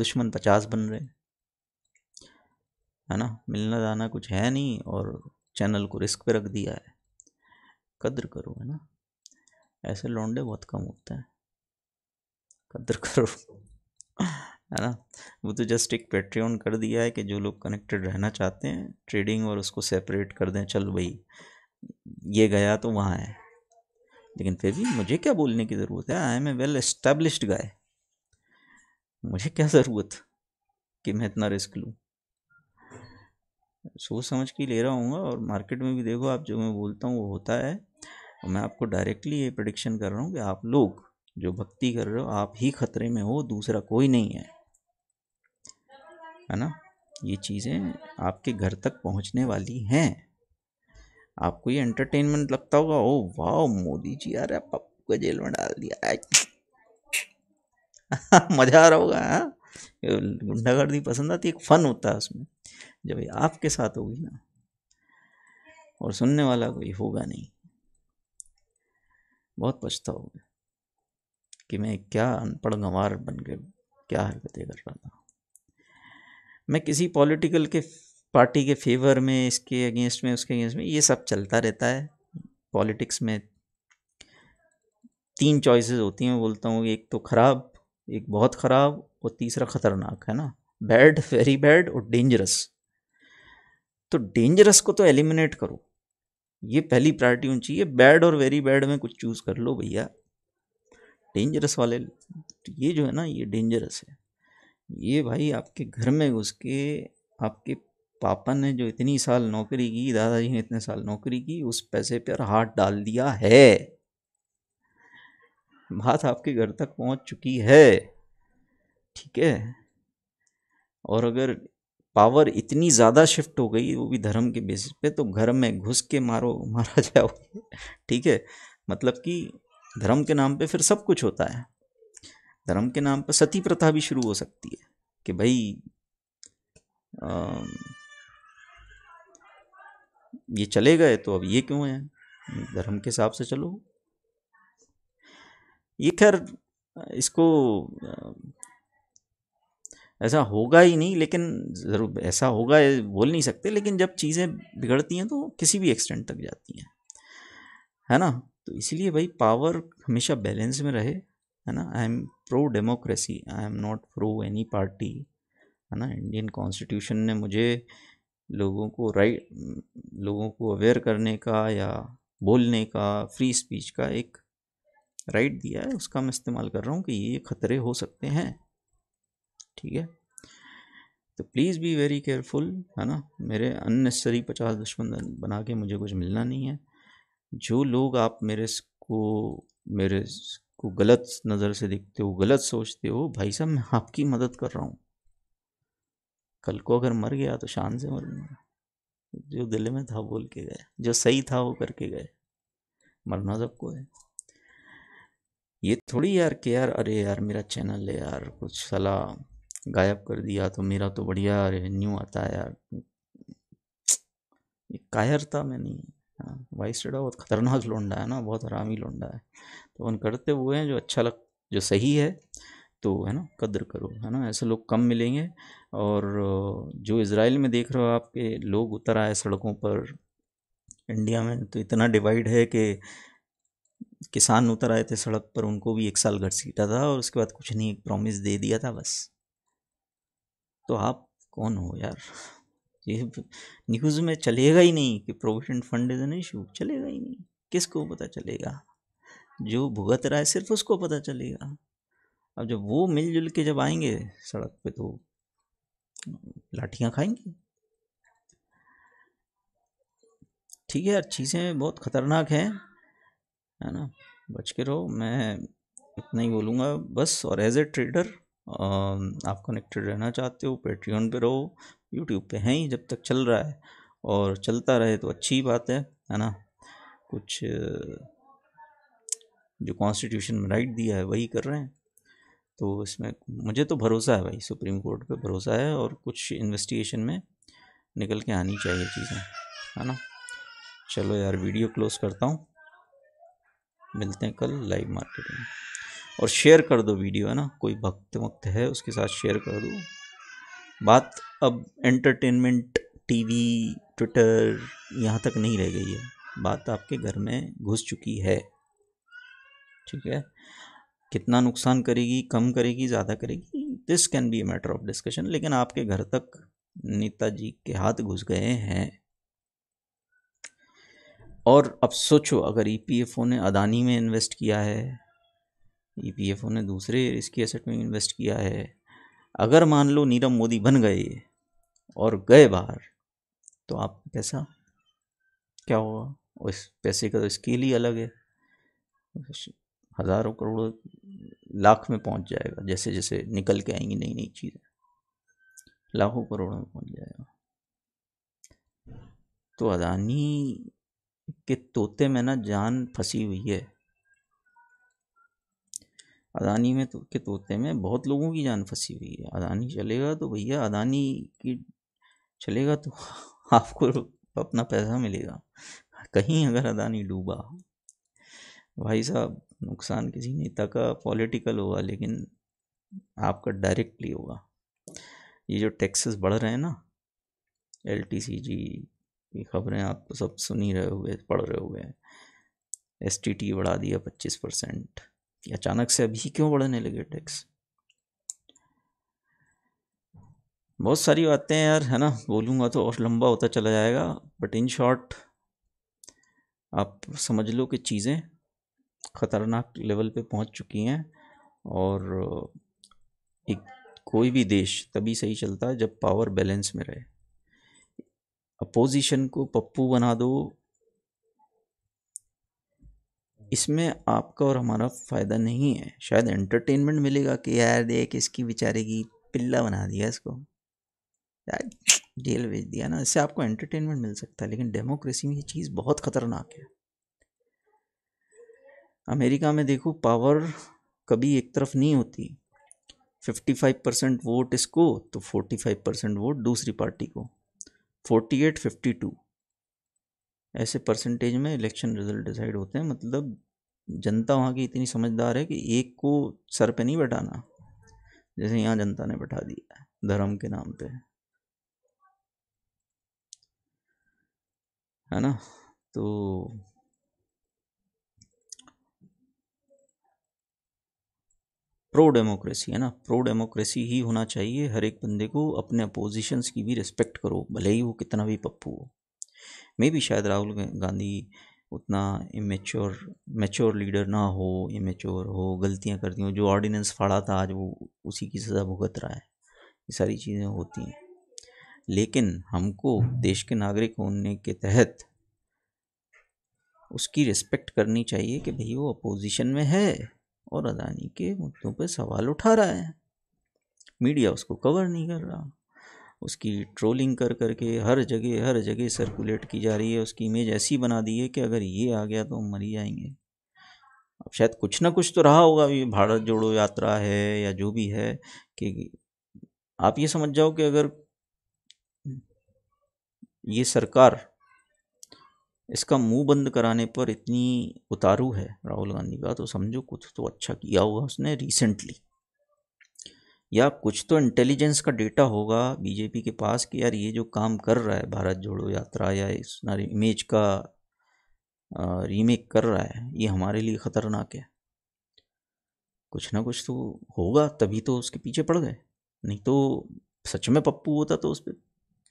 दुश्मन पचास बन रहे है ना मिलना जाना कुछ है नहीं और चैनल को रिस्क पे रख दिया है कद्र करो है ना ऐसे लौंडे बहुत कम होते हैं कद्र करो है ना वो तो जस्ट एक पेट्रियन कर दिया है कि जो लोग कनेक्टेड रहना चाहते हैं ट्रेडिंग और उसको सेपरेट कर दें चल भाई ये गया तो वहाँ है लेकिन फिर भी मुझे क्या बोलने की ज़रूरत है I am a well established guy मुझे क्या ज़रूरत कि मैं इतना रिस्क लूँ सोच समझ के ले रहा हूँ और मार्केट में भी देखो आप जो मैं बोलता हूँ वो होता है और मैं आपको डायरेक्टली ये प्रडिक्शन कर रहा हूँ कि आप लोग जो भक्ति कर रहे हो आप ही खतरे में हो दूसरा कोई नहीं है है ना ये चीज़ें आपके घर तक पहुँचने वाली हैं आपको ये एंटरटेनमेंट लगता होगा ओ वाह मोदी जी यार पप्पू को जेल में डाल दिया (laughs) मज़ा आ रहा होगा हाँ गुंडागर्दी पसंद आती एक फ़न होता है उसमें जब ये आपके साथ होगी ना और सुनने वाला कोई होगा नहीं बहुत पछता होगा कि मैं क्या अनपढ़ गंवार बन के क्या हरकतें कर रहा था मैं किसी पॉलिटिकल के पार्टी के फेवर में इसके अगेंस्ट में उसके अगेंस्ट में ये सब चलता रहता है पॉलिटिक्स में तीन चॉइसेस होती हैं बोलता हूँ एक तो ख़राब एक बहुत ख़राब और तीसरा ख़तरनाक है ना बैड वेरी बैड और डेंजरस तो डेंजरस को तो एलिमिनेट करो ये पहली प्रायोरिटी होनी चाहिए बैड और वेरी बैड में कुछ चूज़ कर लो भैया डेंजरस वाले ये जो है ना ये डेंजरस है ये भाई आपके घर में घुस के आपके पापा ने जो इतनी साल नौकरी की दादाजी ने इतने साल नौकरी की उस पैसे पर हाथ डाल दिया है बात आपके घर तक पहुंच चुकी है ठीक है और अगर पावर इतनी ज़्यादा शिफ्ट हो गई वो भी धर्म के बेसिस पे तो घर में घुस के मारो मारा जाओ ठीक है मतलब कि धर्म के नाम पे फिर सब कुछ होता है धर्म के नाम पर सती प्रथा भी शुरू हो सकती है कि भाई आ, ये चले गए तो अब ये क्यों है धर्म के हिसाब से चलो ये खैर इसको ऐसा होगा ही नहीं लेकिन ज़रूर ऐसा होगा बोल नहीं सकते लेकिन जब चीज़ें बिगड़ती हैं तो किसी भी एक्सटेंट तक जाती हैं है ना तो इसलिए भाई पावर हमेशा बैलेंस में रहे है ना I am pro democracy I am not pro any party है ना इंडियन कॉन्स्टिट्यूशन ने मुझे लोगों को राइट लोगों को अवेयर करने का या बोलने का फ्री स्पीच का एक राइट दिया है उसका मैं इस्तेमाल कर रहा हूँ कि ये ख़तरे हो सकते हैं ठीक है तो प्लीज़ बी वेरी केयरफुल है ना मेरे अननेसरी पचास दुश्मन बना के मुझे कुछ मिलना नहीं है जो लोग आप मेरे को मेरे को गलत नज़र से देखते हो गलत सोचते हो भाई साहब मैं आपकी मदद कर रहा हूँ कल को अगर मर गया तो शान से मरूंगा जो दिल में था बोल के गए जो सही था वो करके गए मरना सबको तो है ये थोड़ी यार के यार अरे यार मेरा चैनल है यार कुछ सलाह गायब कर दिया तो मेरा तो बढ़िया रेवेन्यू आता है यार ये कायरता में नहीं वाइस हाँ, रेडा बहुत ख़तरनाक लोंडा है ना बहुत हरामी लोंडा है तो उन करते हुए हैं जो अच्छा लग जो सही है तो है ना कदर करो है ना ऐसे लोग कम मिलेंगे और जो इसराइल में देख रहे हो आपके लोग उतर आए सड़कों पर इंडिया में तो इतना डिवाइड है कि किसान उतर आए थे सड़क पर उनको भी एक साल घर सीटा था और उसके बाद कुछ नहीं एक प्रॉमिस दे दिया था बस तो आप कौन हो यार ये न्यूज़ में चलेगा ही नहीं कि provident fund is an issue चलेगा ही नहीं किसको पता चलेगा जो भुगत रहा है सिर्फ उसको पता चलेगा अब जब वो मिलजुल के जब आएंगे सड़क पे तो लाठियाँ खाएंगे ठीक है अच्छी से बहुत ख़तरनाक हैं है ना बच के रहो मैं इतना ही बोलूँगा बस और एज ए ट्रेडर आप कनेक्टेड रहना चाहते हो पेट्रियन पे रहो यूट्यूब पे हैं ही जब तक चल रहा है और चलता रहे तो अच्छी बात है है ना कुछ जो कॉन्स्टिट्यूशन में राइट दिया है वही कर रहे हैं तो इसमें मुझे तो भरोसा है भाई सुप्रीम कोर्ट पे भरोसा है और कुछ इन्वेस्टिगेशन में निकल के आनी चाहिए चीज़ें है ना चलो यार वीडियो क्लोज करता हूँ मिलते हैं कल लाइव मार्केटिंग और शेयर कर दो वीडियो है ना कोई भक्त वक्त है उसके साथ शेयर कर दो बात अब एंटरटेनमेंट टीवी ट्विटर यहाँ तक नहीं रह गई है बात आपके घर में घुस चुकी है ठीक है कितना नुकसान करेगी कम करेगी ज़्यादा करेगी this can be a matter of discussion लेकिन आपके घर तक नेताजी के हाथ घुस गए हैं और अब सोचो अगर ई e ने अदानी में इन्वेस्ट किया है ई e ने दूसरे रिस्की एसेट में इन्वेस्ट किया है अगर मान लो नीरव मोदी बन गए और गए बाहर तो आप पैसा क्या होगा उस पैसे का तो स्केल ही अलग है हज़ारों करोड़ों लाख में पहुंच जाएगा जैसे जैसे निकल के आएंगी नई नई चीज़ें लाखों करोड़ों में पहुंच जाएगा तो अदानी के तोते में ना जान फंसी हुई है अदानी में तो, के तोते में बहुत लोगों की जान फंसी हुई है अदानी चलेगा तो भैया अदानी की चलेगा तो (laughs) आपको अपना पैसा मिलेगा कहीं अगर अदानी डूबा भाई साहब नुकसान किसी नेता का पॉलिटिकल होगा लेकिन आपका डायरेक्टली होगा ये जो टैक्सेस बढ़ रहे हैं ना एल टी सी जी की खबरें आप तो सब सुन ही रहे हुए पढ़ रहे हुए एस टी टी बढ़ा दिया पच्चीस परसेंट अचानक से अभी क्यों बढ़ने लगे टैक्स बहुत सारी बातें यार है ना बोलूँगा तो और लंबा होता चला जाएगा बट इन शॉर्ट आप समझ लो कि चीज़ें ख़तरनाक लेवल पे पहुंच चुकी हैं और एक कोई भी देश तभी सही चलता जब पावर बैलेंस में रहे अपोजिशन को पप्पू बना दो इसमें आपका और हमारा फ़ायदा नहीं है शायद एंटरटेनमेंट मिलेगा कि यार देख इसकी बेचारे की पिल्ला बना दिया इसको यार जेल भेज दिया ना इससे आपको एंटरटेनमेंट मिल सकता है लेकिन डेमोक्रेसी में ये चीज़ बहुत ख़तरनाक है अमेरिका में देखो पावर कभी एक तरफ नहीं होती 55 परसेंट वोट इसको तो 45 परसेंट वोट दूसरी पार्टी को 48 52 ऐसे परसेंटेज में इलेक्शन रिजल्ट डिसाइड होते हैं मतलब जनता वहाँ की इतनी समझदार है कि एक को सर पे नहीं बैठाना जैसे यहाँ जनता ने बैठा दिया है धर्म के नाम पे है ना तो प्रो डेमोक्रेसी है ना प्रो डेमोक्रेसी ही होना चाहिए हर एक बंदे को अपने अपोजिशंस की भी रिस्पेक्ट करो भले ही वो कितना भी पप्पू हो मे भी शायद राहुल गांधी उतना इमेच्योर मेच्योर लीडर ना हो इमेच्योर हो गलतियां करती हो जो ऑर्डिनेंस फाड़ा था आज वो उसी की सज़ा भुगत रहा है ये सारी चीज़ें होती हैं लेकिन हमको देश के नागरिक होने के तहत उसकी रिस्पेक्ट करनी चाहिए कि भाई वो अपोजिशन में है और अदानी के मुद्दों पर सवाल उठा रहा है मीडिया उसको कवर नहीं कर रहा उसकी ट्रोलिंग कर करके हर जगह हर जगह सर्कुलेट की जा रही है उसकी इमेज ऐसी बना दी है कि अगर ये आ गया तो हम मरी जाएंगे अब शायद कुछ ना कुछ तो रहा होगा ये भारत जोड़ो यात्रा है या जो भी है कि आप ये समझ जाओ कि अगर ये सरकार इसका मुंह बंद कराने पर इतनी उतारू है राहुल गांधी का तो समझो कुछ तो अच्छा किया होगा उसने रिसेंटली या कुछ तो इंटेलिजेंस का डेटा होगा बीजेपी के पास कि यार ये जो काम कर रहा है भारत जोड़ो यात्रा या इस इमेज का रीमेक कर रहा है ये हमारे लिए ख़तरनाक है कुछ ना कुछ तो होगा तभी तो उसके पीछे पड़ गए नहीं तो सच में पप्पू होता तो उस पर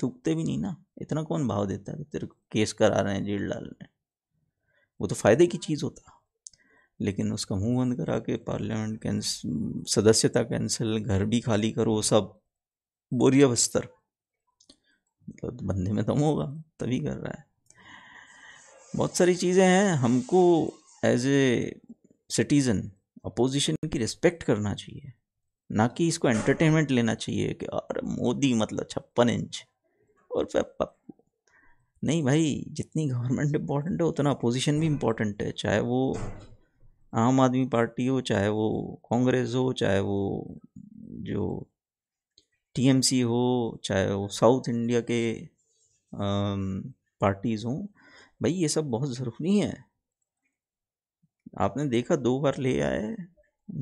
थूकते भी नहीं ना इतना कौन भाव देता है तेरे को केस करा रहे हैं जेल डाल रहे हैं वो तो फ़ायदे की चीज़ होता लेकिन उसका मुंह बंद करा के पार्लियामेंट कैंस सदस्यता कैंसिल घर भी खाली करो सब बोरिया बस्तर मतलब तो बंदे में दम होगा तभी कर रहा है बहुत सारी चीज़ें हैं हमको एज ए सिटीज़न अपोजिशन की रिस्पेक्ट करना चाहिए ना कि इसको एंटरटेनमेंट लेना चाहिए कि अरे मोदी मतलब छप्पन इंच और नहीं भाई जितनी गवर्नमेंट इम्पोर्टेंट है उतना अपोजिशन भी इम्पोर्टेंट है चाहे वो आम आदमी पार्टी हो चाहे वो कांग्रेस हो चाहे वो जो टीएमसी हो चाहे वो साउथ इंडिया के पार्टीज़ हों भाई ये सब बहुत ज़रूरी है आपने देखा दो बार ले आए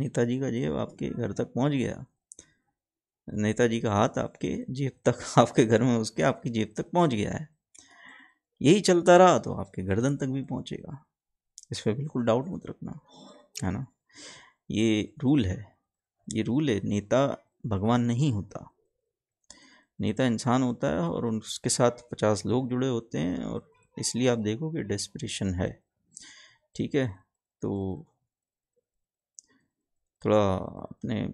नेताजी का जेब आपके घर तक पहुंच गया नेताजी का हाथ आपके जेब तक (laughs) आपके घर में उसके आपकी जेब तक पहुंच गया है यही चलता रहा तो आपके गर्दन तक भी पहुंचेगा इस पर बिल्कुल डाउट मत रखना है ना ये रूल है ये रूल है नेता भगवान नहीं होता नेता इंसान होता है और उसके साथ पचास लोग जुड़े होते हैं और इसलिए आप देखो कि डेस्परेशन है ठीक है तो थोड़ा अपने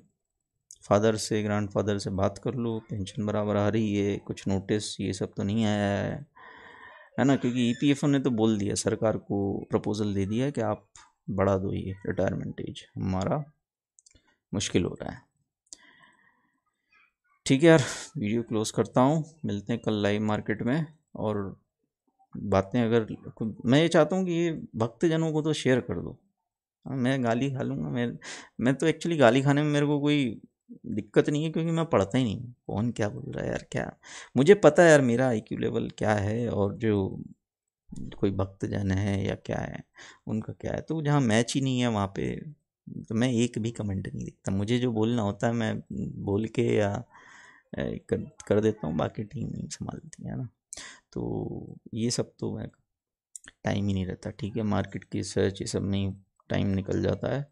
फादर से ग्रैंडफादर से बात कर लो पेंशन बराबर आ रही है कुछ नोटिस ये सब तो नहीं आया है है ना क्योंकि ई e ने तो बोल दिया सरकार को प्रपोज़ल दे दिया कि आप बढ़ा दो ये रिटायरमेंट एज हमारा मुश्किल हो रहा है ठीक है यार वीडियो क्लोज़ करता हूँ मिलते हैं कल लाइव मार्केट में और बातें अगर मैं ये चाहता हूँ कि ये भक्तजनों को तो शेयर कर दो हाँ, मैं गाली खा लूँगा मैं मैं तो एक्चुअली गाली खाने में मेरे को कोई दिक्कत नहीं है क्योंकि मैं पढ़ता ही नहीं कौन क्या बोल रहा है यार क्या मुझे पता है यार मेरा आई लेवल क्या है और जो कोई भक्त जन है या क्या है उनका क्या है तो जहाँ मैच ही नहीं है वहाँ पे तो मैं एक भी कमेंट नहीं देखता मुझे जो बोलना होता है मैं बोल के या कर, कर देता हूँ बाकी टीम नहीं संभालती है ना तो ये सब तो मैं टाइम ही नहीं रहता ठीक है मार्केट की सर्च ये सब में टाइम निकल जाता है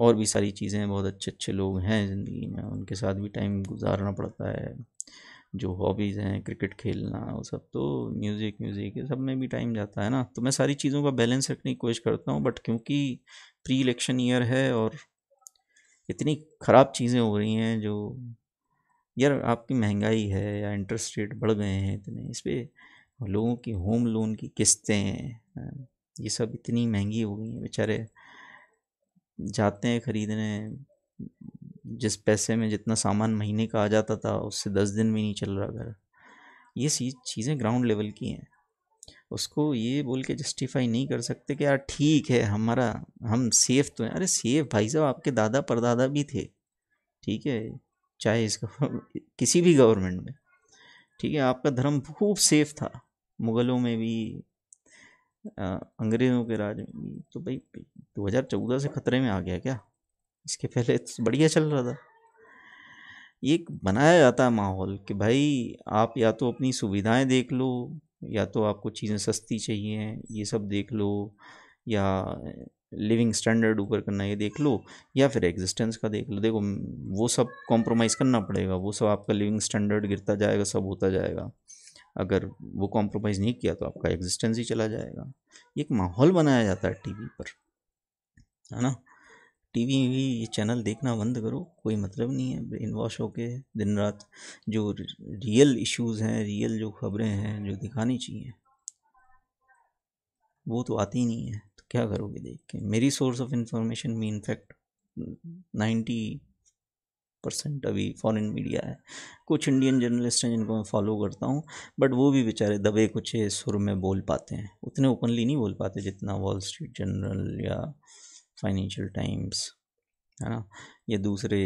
और भी सारी चीज़ें बहुत अच्छे अच्छे लोग हैं ज़िंदगी में उनके साथ भी टाइम गुजारना पड़ता है जो हॉबीज़ हैं क्रिकेट खेलना वो सब तो म्यूज़िक म्यूज़िक सब में भी टाइम जाता है ना तो मैं सारी चीज़ों का बैलेंस रखने की कोशिश करता हूँ बट क्योंकि प्री इलेक्शन ईयर है और इतनी ख़राब चीज़ें हो रही हैं जो यार आपकी महंगाई है या इंटरेस्ट रेट बढ़ गए हैं इतने इस पर लोगों की होम लोन की किस्तें ये सब इतनी महंगी हो गई हैं बेचारे जाते हैं ख़रीदने जिस पैसे में जितना सामान महीने का आ जाता था उससे दस दिन भी नहीं चल रहा घर ये चीज़ें ग्राउंड लेवल की हैं उसको ये बोल के जस्टिफाई नहीं कर सकते कि यार ठीक है हमारा हम सेफ़ तो हैं अरे सेफ भाई साहब आपके दादा परदादा भी थे ठीक है चाहे इसका (laughs) किसी भी गवर्नमेंट में ठीक है आपका धर्म खूब सेफ था मुग़लों में भी अंग्रेज़ों के राज में तो भाई 2014 से ख़तरे में आ गया क्या इसके पहले तो बढ़िया चल रहा था एक बनाया जाता है माहौल कि भाई आप या तो अपनी सुविधाएं देख लो या तो आपको चीज़ें सस्ती चाहिए ये सब देख लो या लिविंग स्टैंडर्ड ऊपर करना ये देख लो या फिर एग्जिस्टेंस का देख लो देखो वो सब कॉम्प्रोमाइज़ करना पड़ेगा वो सब आपका लिविंग स्टैंडर्ड गिरता जाएगा सब होता जाएगा अगर वो कॉम्प्रोमाइज़ नहीं किया तो आपका एग्जिस्टेंस ही चला जाएगा ये एक माहौल बनाया जाता है टीवी पर है ना टीवी भी ये चैनल देखना बंद करो कोई मतलब नहीं है ब्रेन वॉश होके दिन रात जो रियल इश्यूज हैं रियल जो खबरें हैं जो दिखानी चाहिए वो तो आती नहीं है तो क्या करोगे देख के मेरी सोर्स ऑफ इंफॉर्मेशन भी इनफैक्ट नाइन्टी परसेंट अभी फॉरेन मीडिया है कुछ इंडियन जर्नलिस्ट हैं जिनको मैं फॉलो करता हूँ बट वो भी बेचारे दबे कुछ सुर में बोल पाते हैं उतने ओपनली नहीं बोल पाते जितना वॉल स्ट्रीट जर्नल या फाइनेंशियल टाइम्स है ना या दूसरे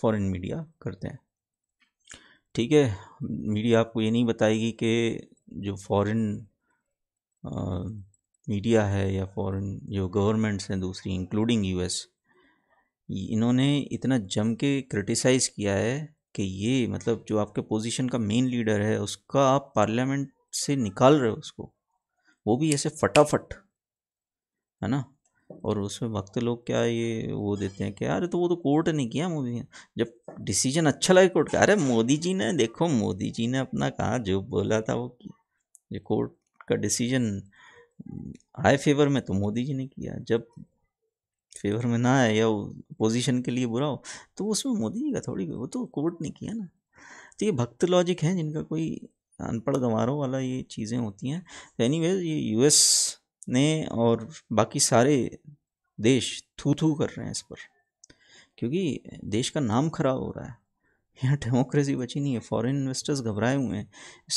फॉरेन मीडिया करते हैं ठीक है मीडिया आपको ये नहीं बताएगी कि जो फॉरेन मीडिया है या फॉरेन जो गवर्नमेंट्स हैं दूसरी इंक्लूडिंग यूएस इन्होंने इतना जम के क्रिटिसाइज़ किया है कि ये मतलब जो आपके पोजीशन का मेन लीडर है उसका आप पार्लियामेंट से निकाल रहे हो उसको वो भी ऐसे फटाफट है ना और उसमें वक्त लोग क्या ये वो देते हैं कि अरे तो वो तो कोर्ट ने किया मोदी जब डिसीजन अच्छा लगे कोर्ट का अरे मोदी जी ने देखो मोदी जी ने अपना कहा जो बोला था वो किया ये कोर्ट का डिसीजन आए फेवर में तो मोदी जी ने किया जब फेवर में ना आए या पोजीशन के लिए बुरा हो तो उसमें मोदी जी का थोड़ी वो तो कोर्ट ने किया ना तो ये भक्त लॉजिक है जिनका कोई अनपढ़ गंवारों वाला ये चीज़ें होती हैं तो एनी ये यूएस ने और बाकी सारे देश थू थू कर रहे हैं इस पर क्योंकि देश का नाम खराब हो रहा है यहाँ डेमोक्रेसी बची नहीं है फॉरेन इन्वेस्टर्स घबराए हुए हैं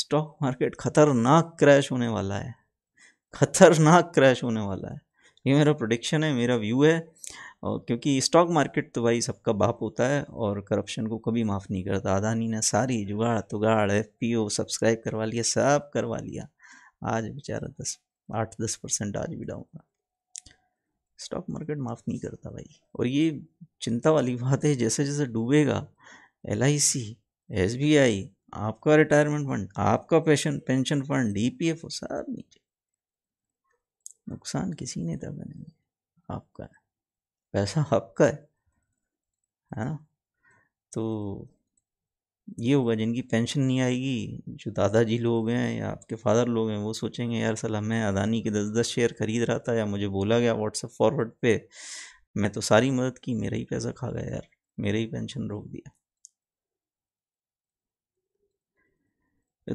स्टॉक मार्केट खतरनाक क्रैश होने वाला है खतरनाक क्रैश होने वाला है ये मेरा प्रोडिक्शन है मेरा व्यू है और क्योंकि स्टॉक मार्केट तो भाई सबका बाप होता है और करप्शन को कभी माफ़ नहीं करता अदानी ने सारी जुगाड़ तुगाड़ एफ पी ओ सब्सक्राइब करवा लिया सब करवा लिया आज बेचारा दस आठ दस परसेंट आज भी डाउन स्टॉक मार्केट माफ़ नहीं करता भाई और ये चिंता वाली बात है जैसे जैसे डूबेगा L I C S B I आपका रिटायरमेंट फंड आपका pension pension fund D P F सब नीचे नुकसान किसी ने दबा तो नहीं है आपका है पैसा आपका है है ना तो ये होगा जिनकी पेंशन नहीं आएगी जो दादाजी लोग हैं या आपके फादर लोग हैं वो सोचेंगे यार सल मैं अदानी के दस दस शेयर खरीद रहा था या मुझे बोला गया व्हाट्सएप फॉरवर्ड पे मैं तो सारी मदद की मेरा ही पैसा खा गया यार मेरा ही पेंशन रोक दिया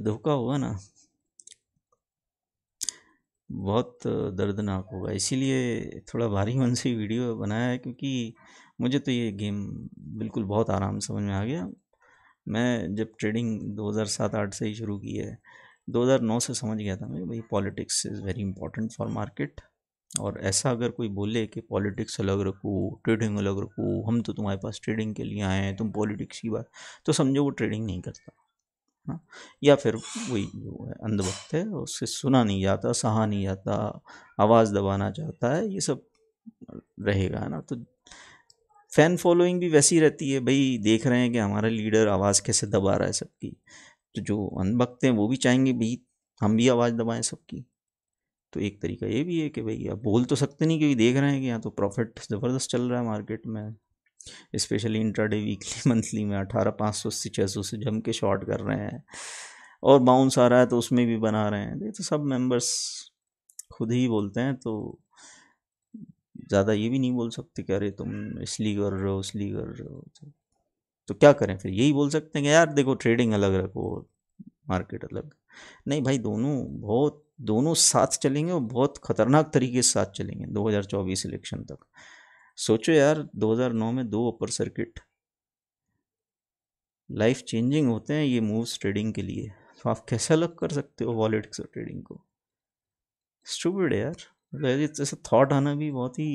धोखा हुआ ना बहुत दर्दनाक होगा इसीलिए थोड़ा भारी मन से वीडियो बनाया है क्योंकि मुझे तो ये गेम बिल्कुल बहुत आराम समझ में आ गया मैं जब ट्रेडिंग 2007-8 से ही शुरू की है 2009 से समझ गया था मैं भाई politics is very important for market और ऐसा अगर कोई बोले कि पॉलिटिक्स अलग रखो ट्रेडिंग अलग रखो हम तो तुम्हारे पास ट्रेडिंग के लिए आए हैं तुम पॉलिटिक्स की बात तो समझो वो ट्रेडिंग नहीं करता हाँ, या फिर वही जो है अंधभक्त है उससे सुना नहीं जाता सहा नहीं जाता आवाज़ दबाना चाहता है ये सब रहेगा ना तो फ़ैन फॉलोइंग भी वैसी रहती है भाई देख रहे हैं कि हमारा लीडर आवाज़ कैसे दबा रहा है सबकी तो जो अनभक्त हैं वो भी चाहेंगे भाई हम भी आवाज़ दबाएं सबकी तो एक तरीका ये भी है कि भाई आप बोल तो सकते नहीं क्योंकि देख रहे हैं कि यहाँ तो प्रॉफिट ज़बरदस्त चल रहा है मार्केट में स्पेशली इंटरडे वीकली (laughs) मंथली में अठारह पाँच सौ अस्सी छः सौ से जम के शॉर्ट कर रहे हैं और बाउंस आ रहा है तो उसमें भी बना रहे हैं देखो तो सब मेंबर्स खुद ही बोलते हैं तो ज़्यादा ये भी नहीं बोल सकते कि अरे तुम इसलिए कर रहे हो इसलिए कर रहे हो तो, तो क्या करें फिर यही बोल सकते हैं कि यार देखो ट्रेडिंग अलग रखो मार्केट अलग नहीं भाई दोनों बहुत दोनों साथ चलेंगे और बहुत ख़तरनाक तरीके से साथ चलेंगे 2024 इलेक्शन तक सोचो यार 2009 में दो अपर सर्किट लाइफ चेंजिंग होते हैं ये मूव्स ट्रेडिंग के लिए तो आप कैसा लग कर सकते हो वॉलेट ट्रेडिंग को स्टूबिड है यार मतलब ऐसा थॉट आना भी बहुत ही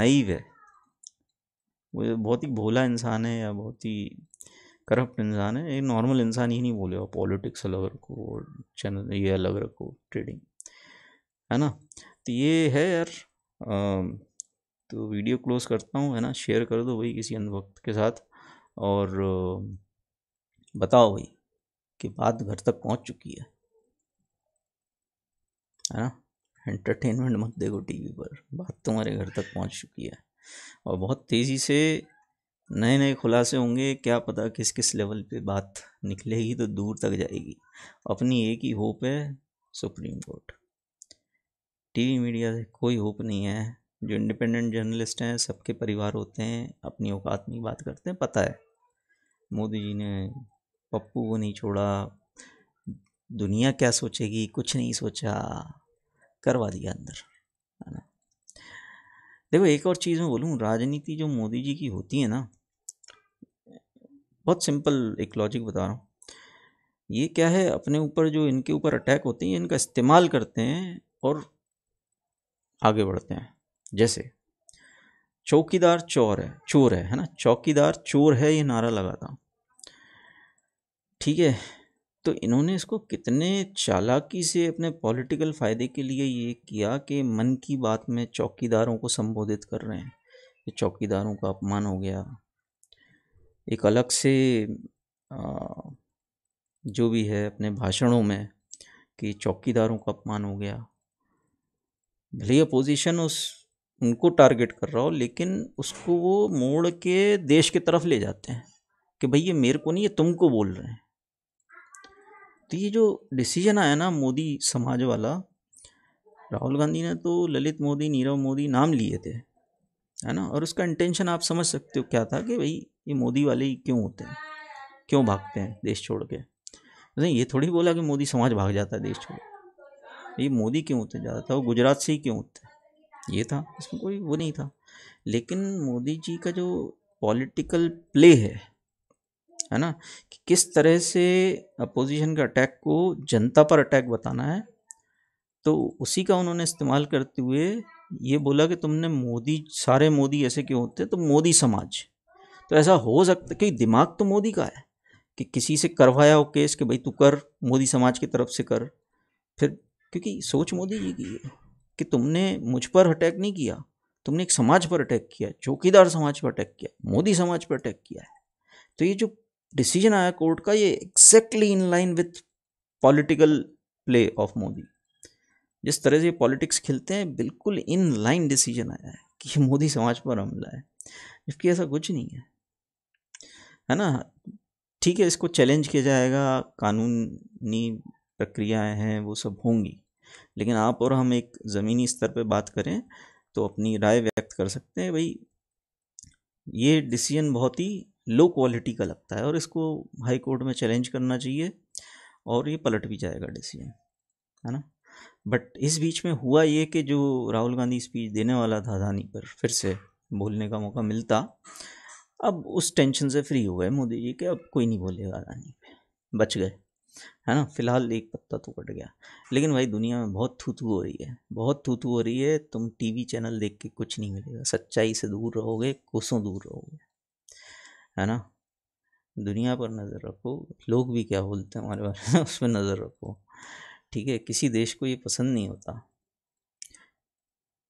नाइव है वो बहुत ही भोला इंसान है या बहुत ही करप्ट इंसान है एक नॉर्मल इंसान ही नहीं बोलेगा पॉलिटिक्स अलग रखो चैनल ये अलग रखो ट्रेडिंग है ना तो ये है यार तो वीडियो क्लोज़ करता हूँ है ना शेयर कर दो भाई किसी वक्त के साथ और बताओ भाई कि बात घर तक पहुँच चुकी है है ना एंटरटेनमेंट मत देखो टीवी पर बात तुम्हारे घर तक पहुँच चुकी है और बहुत तेज़ी से नए नए खुलासे होंगे क्या पता किस किस लेवल पे बात निकलेगी तो दूर तक जाएगी अपनी एक ही होप है सुप्रीम कोर्ट टीवी मीडिया से कोई होप नहीं है जो इंडिपेंडेंट जर्नलिस्ट हैं सबके परिवार होते हैं अपनी औकात में बात करते हैं पता है मोदी जी ने पप्पू को नहीं छोड़ा दुनिया क्या सोचेगी कुछ नहीं सोचा करवा दिया अंदर है ना देखो एक और चीज़ मैं बोलूँ राजनीति जो मोदी जी की होती है ना बहुत सिंपल एक लॉजिक बता रहा हूँ ये क्या है अपने ऊपर जो इनके ऊपर अटैक होते हैं इनका इस्तेमाल करते हैं और आगे बढ़ते हैं जैसे चौकीदार चोर है चोर है है ना चौकीदार चोर है ये नारा लगा था ठीक है तो इन्होंने इसको कितने चालाकी से अपने पॉलिटिकल फ़ायदे के लिए ये किया कि मन की बात में चौकीदारों को संबोधित कर रहे हैं कि चौकीदारों का अपमान हो गया एक अलग से जो भी है अपने भाषणों में कि चौकीदारों का अपमान हो गया भले ही अपोजिशन उस उनको टारगेट कर रहा हो लेकिन उसको वो मोड़ के देश की तरफ ले जाते हैं कि भाई ये मेरे को नहीं ये तुमको बोल रहे हैं तो ये जो डिसीजन आया ना मोदी समाज वाला राहुल गांधी ने तो ललित मोदी नीरव मोदी नाम लिए थे है ना और उसका इंटेंशन आप समझ सकते हो क्या था कि भाई ये मोदी वाले ही क्यों होते हैं क्यों भागते हैं देश छोड़ के तो ये थोड़ी बोला कि मोदी समाज भाग जाता है देश छोड़ ये मोदी क्यों होते था वो गुजरात से ही क्यों होते ये था इसमें कोई वो नहीं था लेकिन मोदी जी का जो पॉलिटिकल प्ले है है ना कि किस तरह से अपोजिशन के अटैक को जनता पर अटैक बताना है तो उसी का उन्होंने इस्तेमाल करते हुए ये बोला कि तुमने मोदी सारे मोदी ऐसे क्यों होते हैं तो मोदी समाज तो ऐसा हो सकता कि दिमाग तो मोदी का है कि किसी से करवाया हो केस कि भाई तू कर मोदी समाज की तरफ से कर फिर क्योंकि सोच मोदी जी की है कि तुमने मुझ पर अटैक नहीं किया तुमने एक समाज पर अटैक किया चौकीदार समाज पर अटैक किया मोदी समाज पर अटैक किया है तो ये जो डिसीजन आया कोर्ट का ये exactly in line with political play of Modi जिस तरह से पॉलिटिक्स खेलते हैं बिल्कुल इन लाइन डिसीजन आया है कि ये मोदी समाज पर हमला है जबकि ऐसा कुछ नहीं है है ना ठीक है इसको चैलेंज किया जाएगा कानूनी प्रक्रियाएं हैं वो सब होंगी लेकिन आप और हम एक ज़मीनी स्तर पर बात करें तो अपनी राय व्यक्त कर सकते हैं भाई ये डिसीजन बहुत ही लो क्वालिटी का लगता है और इसको हाई कोर्ट में चैलेंज करना चाहिए और ये पलट भी जाएगा डिसीजन है ना बट इस बीच में हुआ ये कि जो राहुल गांधी स्पीच देने वाला था अदानी पर फिर से बोलने का मौका मिलता अब उस टेंशन से फ्री हो गए मोदी जी के अब कोई नहीं बोलेगा अदानी पर बच गए है ना फिलहाल एक पत्ता तो कट गया लेकिन भाई दुनिया में बहुत थूथू हो रही है बहुत थूथू हो रही है तुम टीवी चैनल देख के कुछ नहीं मिलेगा सच्चाई से दूर रहोगे कोसों दूर रहोगे है ना दुनिया पर नज़र रखो लोग भी क्या बोलते हैं हमारे बारे में उस पर नज़र रखो ठीक है किसी देश को ये पसंद नहीं होता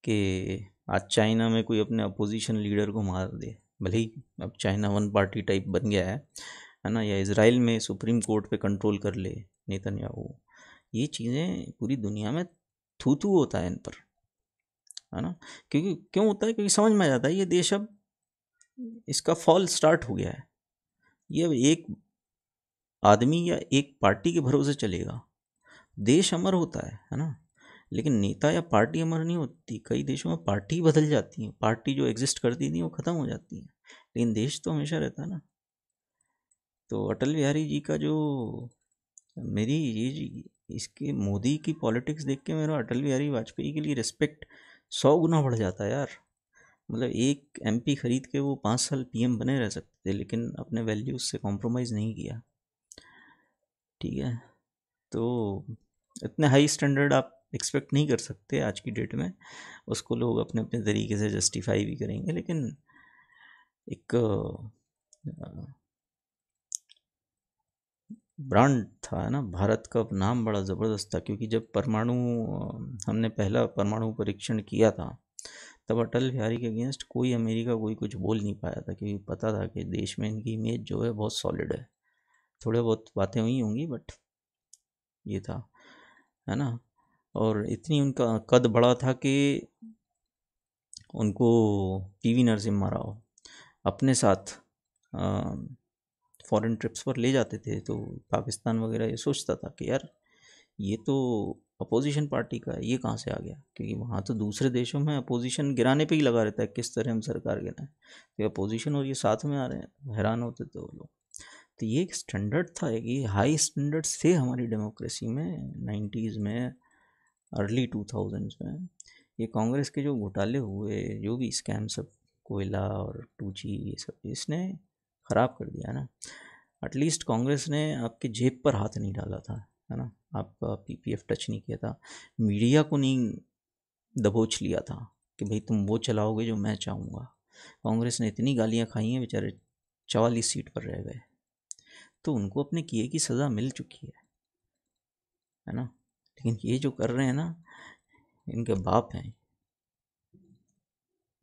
कि आज चाइना में कोई अपने अपोजिशन लीडर को मार दे भले ही अब चाइना वन पार्टी टाइप बन गया है है ना या इसराइल में सुप्रीम कोर्ट पे कंट्रोल कर ले नेतन्याहू ये चीज़ें पूरी दुनिया में थू थू होता है इन पर है ना क्योंकि क्यों होता है क्योंकि समझ में आ जाता है ये देश अब इसका फॉल स्टार्ट हो गया है ये अब एक आदमी या एक पार्टी के भरोसे चलेगा देश अमर होता है है ना लेकिन नेता या पार्टी अमर नहीं होती कई देशों में पार्टी बदल जाती है पार्टी जो एग्जिस्ट करती थी वो ख़त्म हो जाती है लेकिन देश तो हमेशा रहता है ना तो अटल बिहारी जी का जो मेरी ये इसके मोदी की पॉलिटिक्स देख के मेरा अटल बिहारी वाजपेयी के लिए रिस्पेक्ट सौ गुना बढ़ जाता है यार मतलब एक एमपी खरीद के वो पाँच साल पीएम बने रह सकते थे लेकिन अपने वैल्यूज से कॉम्प्रोमाइज़ नहीं किया ठीक है तो इतने हाई स्टैंडर्ड आप एक्सपेक्ट नहीं कर सकते आज की डेट में उसको लोग अपने अपने तरीके से जस्टिफाई भी करेंगे लेकिन एक ब्रांड था है ना भारत का नाम बड़ा ज़बरदस्त था क्योंकि जब परमाणु हमने पहला परमाणु परीक्षण किया था तब अटल बिहारी के अगेंस्ट कोई अमेरिका कोई कुछ बोल नहीं पाया था क्योंकि पता था कि देश में इनकी इमेज जो है बहुत सॉलिड है थोड़े बहुत बातें हुई होंगी बट ये था है ना और इतनी उनका कद बड़ा था कि उनको वी नरसिम्हा राव अपने साथ आ, फॉरेन ट्रिप्स पर ले जाते थे तो पाकिस्तान वगैरह ये सोचता था कि यार ये तो अपोजिशन पार्टी का है ये कहाँ से आ गया क्योंकि वहाँ तो दूसरे देशों में अपोजिशन गिराने पे ही लगा रहता है किस तरह हम सरकार गिराएं तो अपोजिशन और ये साथ में आ रहे हैं हैरान होते थे वो लोग तो ये एक स्टैंडर्ड था ये हाई स्टैंडर्ड थे हमारी डेमोक्रेसी में नाइन्टीज़ में अर्ली टू थाउजेंड्स में ये कांग्रेस के जो घोटाले हुए जो भी स्कैम सब कोयला और टूची ये सब इसने ख़राब कर दिया है ना एटलीस्ट कांग्रेस ने आपके जेब पर हाथ नहीं डाला था है ना आपका पीपीएफ टच नहीं किया था मीडिया को नहीं दबोच लिया था कि भाई तुम वो चलाओगे जो मैं चाहूँगा कांग्रेस ने इतनी गालियाँ खाई हैं बेचारे चवालीस सीट पर रह गए तो उनको अपने किए की सज़ा मिल चुकी है है ना लेकिन ये जो कर रहे हैं ना इनके बाप हैं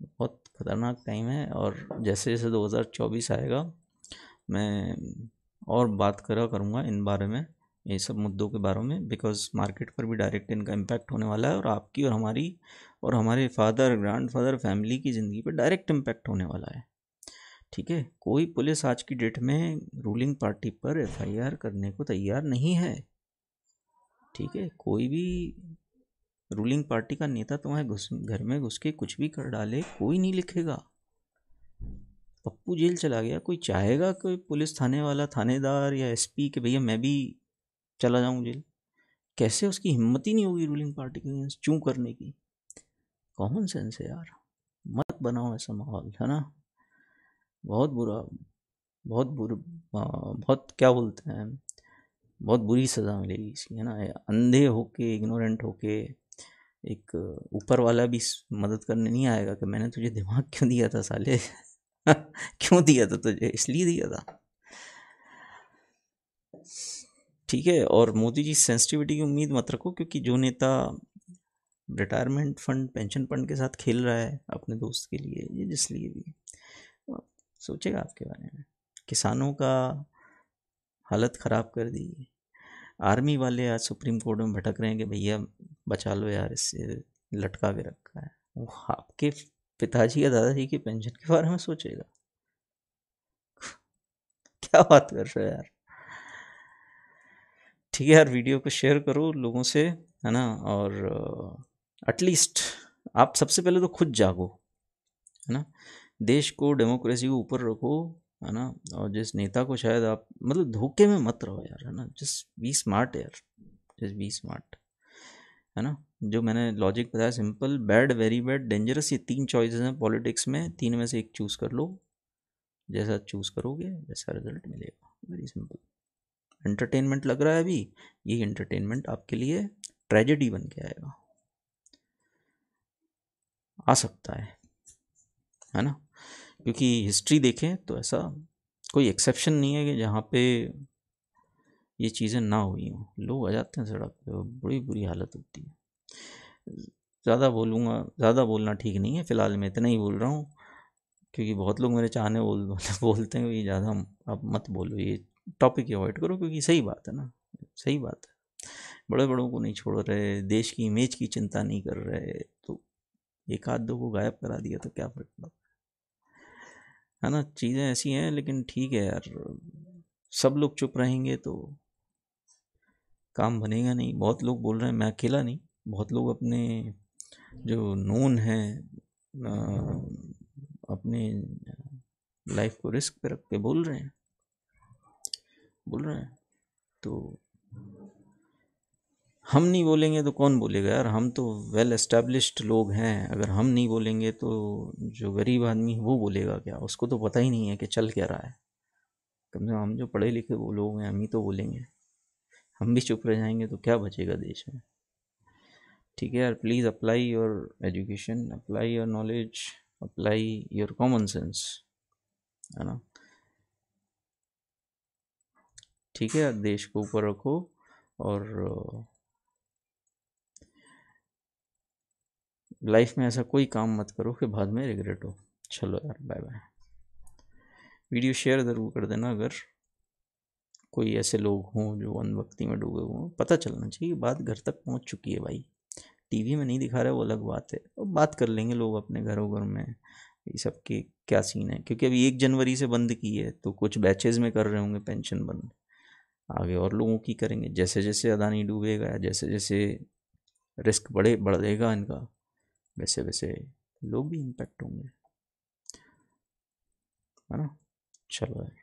बहुत ख़तरनाक टाइम है और जैसे जैसे 2024 आएगा मैं और बात करा करूँगा इन बारे में ये सब मुद्दों के बारे में बिकॉज मार्केट पर भी डायरेक्ट इनका इम्पैक्ट होने वाला है और आपकी और हमारी और हमारे फादर ग्रैंड फादर फैमिली की ज़िंदगी पर डायरेक्ट इम्पैक्ट होने वाला है ठीक है कोई पुलिस आज की डेट में रूलिंग पार्टी पर एफआईआर करने को तैयार नहीं है ठीक है कोई भी रूलिंग पार्टी का नेता तुम्हारे तो घुस घर में घुस के कुछ भी कर डाले कोई नहीं लिखेगा पप्पू जेल चला गया कोई चाहेगा कोई पुलिस थाने वाला थानेदार या एसपी के भैया मैं भी चला जाऊं जेल कैसे उसकी हिम्मत ही नहीं होगी रूलिंग पार्टी के चूँ करने की कॉमन सेंस है यार मत बनाओ ऐसा माहौल है ना बहुत बुरा बहुत बुरा बहुत क्या बोलते हैं बहुत बुरी सज़ा मिलेगी इसकी है ना अंधे होके इग्नोरेंट होके एक ऊपर वाला भी मदद करने नहीं आएगा कि मैंने तुझे दिमाग क्यों दिया था साले (laughs) क्यों दिया था तुझे इसलिए दिया था ठीक है और मोदी जी सेंसिटिविटी की उम्मीद मत रखो क्योंकि जो नेता रिटायरमेंट फंड पेंशन फंड के साथ खेल रहा है अपने दोस्त के लिए ये जिसलिए भी सोचेगा आपके बारे में किसानों का हालत ख़राब कर दी आर्मी वाले आज सुप्रीम कोर्ट में भटक रहे हैं कि भैया बचा लो यार इससे लटका के रखा है वो आपके पिताजी या दादाजी की पेंशन के बारे में सोचेगा क्या बात कर रहे हो यार ठीक है यार वीडियो को शेयर करो लोगों से है ना और एटलीस्ट आप सबसे पहले तो खुद जागो है ना देश को डेमोक्रेसी को ऊपर रखो है ना और जिस नेता को शायद आप मतलब धोखे में मत रहो यार है ना जस्ट बी स्मार्ट यार जस्ट बी स्मार्ट है ना जो मैंने लॉजिक बताया simple bad very bad dangerous ये तीन चॉइसेस हैं पॉलिटिक्स में तीन में से एक चूज़ कर लो जैसा चूज़ करोगे वैसा रिजल्ट मिलेगा वेरी सिंपल एंटरटेनमेंट लग रहा है अभी ये एंटरटेनमेंट आपके लिए ट्रेजेडी बन के आएगा आ सकता है है ना क्योंकि हिस्ट्री देखें तो ऐसा कोई एक्सेप्शन नहीं है कि जहाँ पे ये चीज़ें ना हुई हों लोग आ जाते हैं सड़क पे और बड़ी बुरी हालत होती है ज़्यादा बोलूँगा ज़्यादा बोलना ठीक नहीं है फ़िलहाल मैं इतना ही बोल रहा हूँ क्योंकि बहुत लोग मेरे चाहने बोल (laughs) बोलते हैं कि ज़्यादा आप मत बोलो ये टॉपिक अवॉइड करो क्योंकि सही बात है ना सही बात है बड़े बड़ों को नहीं छोड़ रहे देश की इमेज की चिंता नहीं कर रहे तो एक आध दो को गायब करा दिया तो क्या फर्क पड़ता है ना चीज़ें ऐसी हैं लेकिन ठीक है यार सब लोग चुप रहेंगे तो काम बनेगा नहीं बहुत लोग बोल रहे हैं मैं अकेला नहीं बहुत लोग अपने जो नोन हैं अपने लाइफ को रिस्क पे रख के बोल रहे हैं बोल रहे हैं तो हम नहीं बोलेंगे तो कौन बोलेगा यार हम तो वेल एस्टेब्लिश्ड लोग हैं अगर हम नहीं बोलेंगे तो जो गरीब आदमी है वो बोलेगा क्या उसको तो पता ही नहीं है कि चल क्या रहा है कम से कम हम जो पढ़े लिखे वो लोग हैं हम ही तो बोलेंगे हम भी चुप रह जाएंगे तो क्या बचेगा देश में ठीक है यार please apply your education apply your knowledge apply your common sense है ना ठीक है यार देश को ऊपर रखो और लाइफ में ऐसा कोई काम मत करो कि बाद में रिग्रेट हो चलो यार बाय बाय वीडियो शेयर ज़रूर कर देना अगर कोई ऐसे लोग हों जो अन भक्ति में डूबे हुए हों पता चलना चाहिए बात घर तक पहुंच चुकी है भाई टीवी में नहीं दिखा रहा है वो अलग बात है अब बात कर लेंगे लोग अपने घरों घर में ये सब के क्या सीन है क्योंकि अभी एक जनवरी से बंद की है तो कुछ बैचेज में कर रहे होंगे पेंशन बंद आगे और लोगों की करेंगे जैसे जैसे अदानी डूबेगा जैसे जैसे रिस्क बढ़े बढ़ेगा इनका वैसे वैसे लोग भी इम्पैक्ट होंगे है ना चलो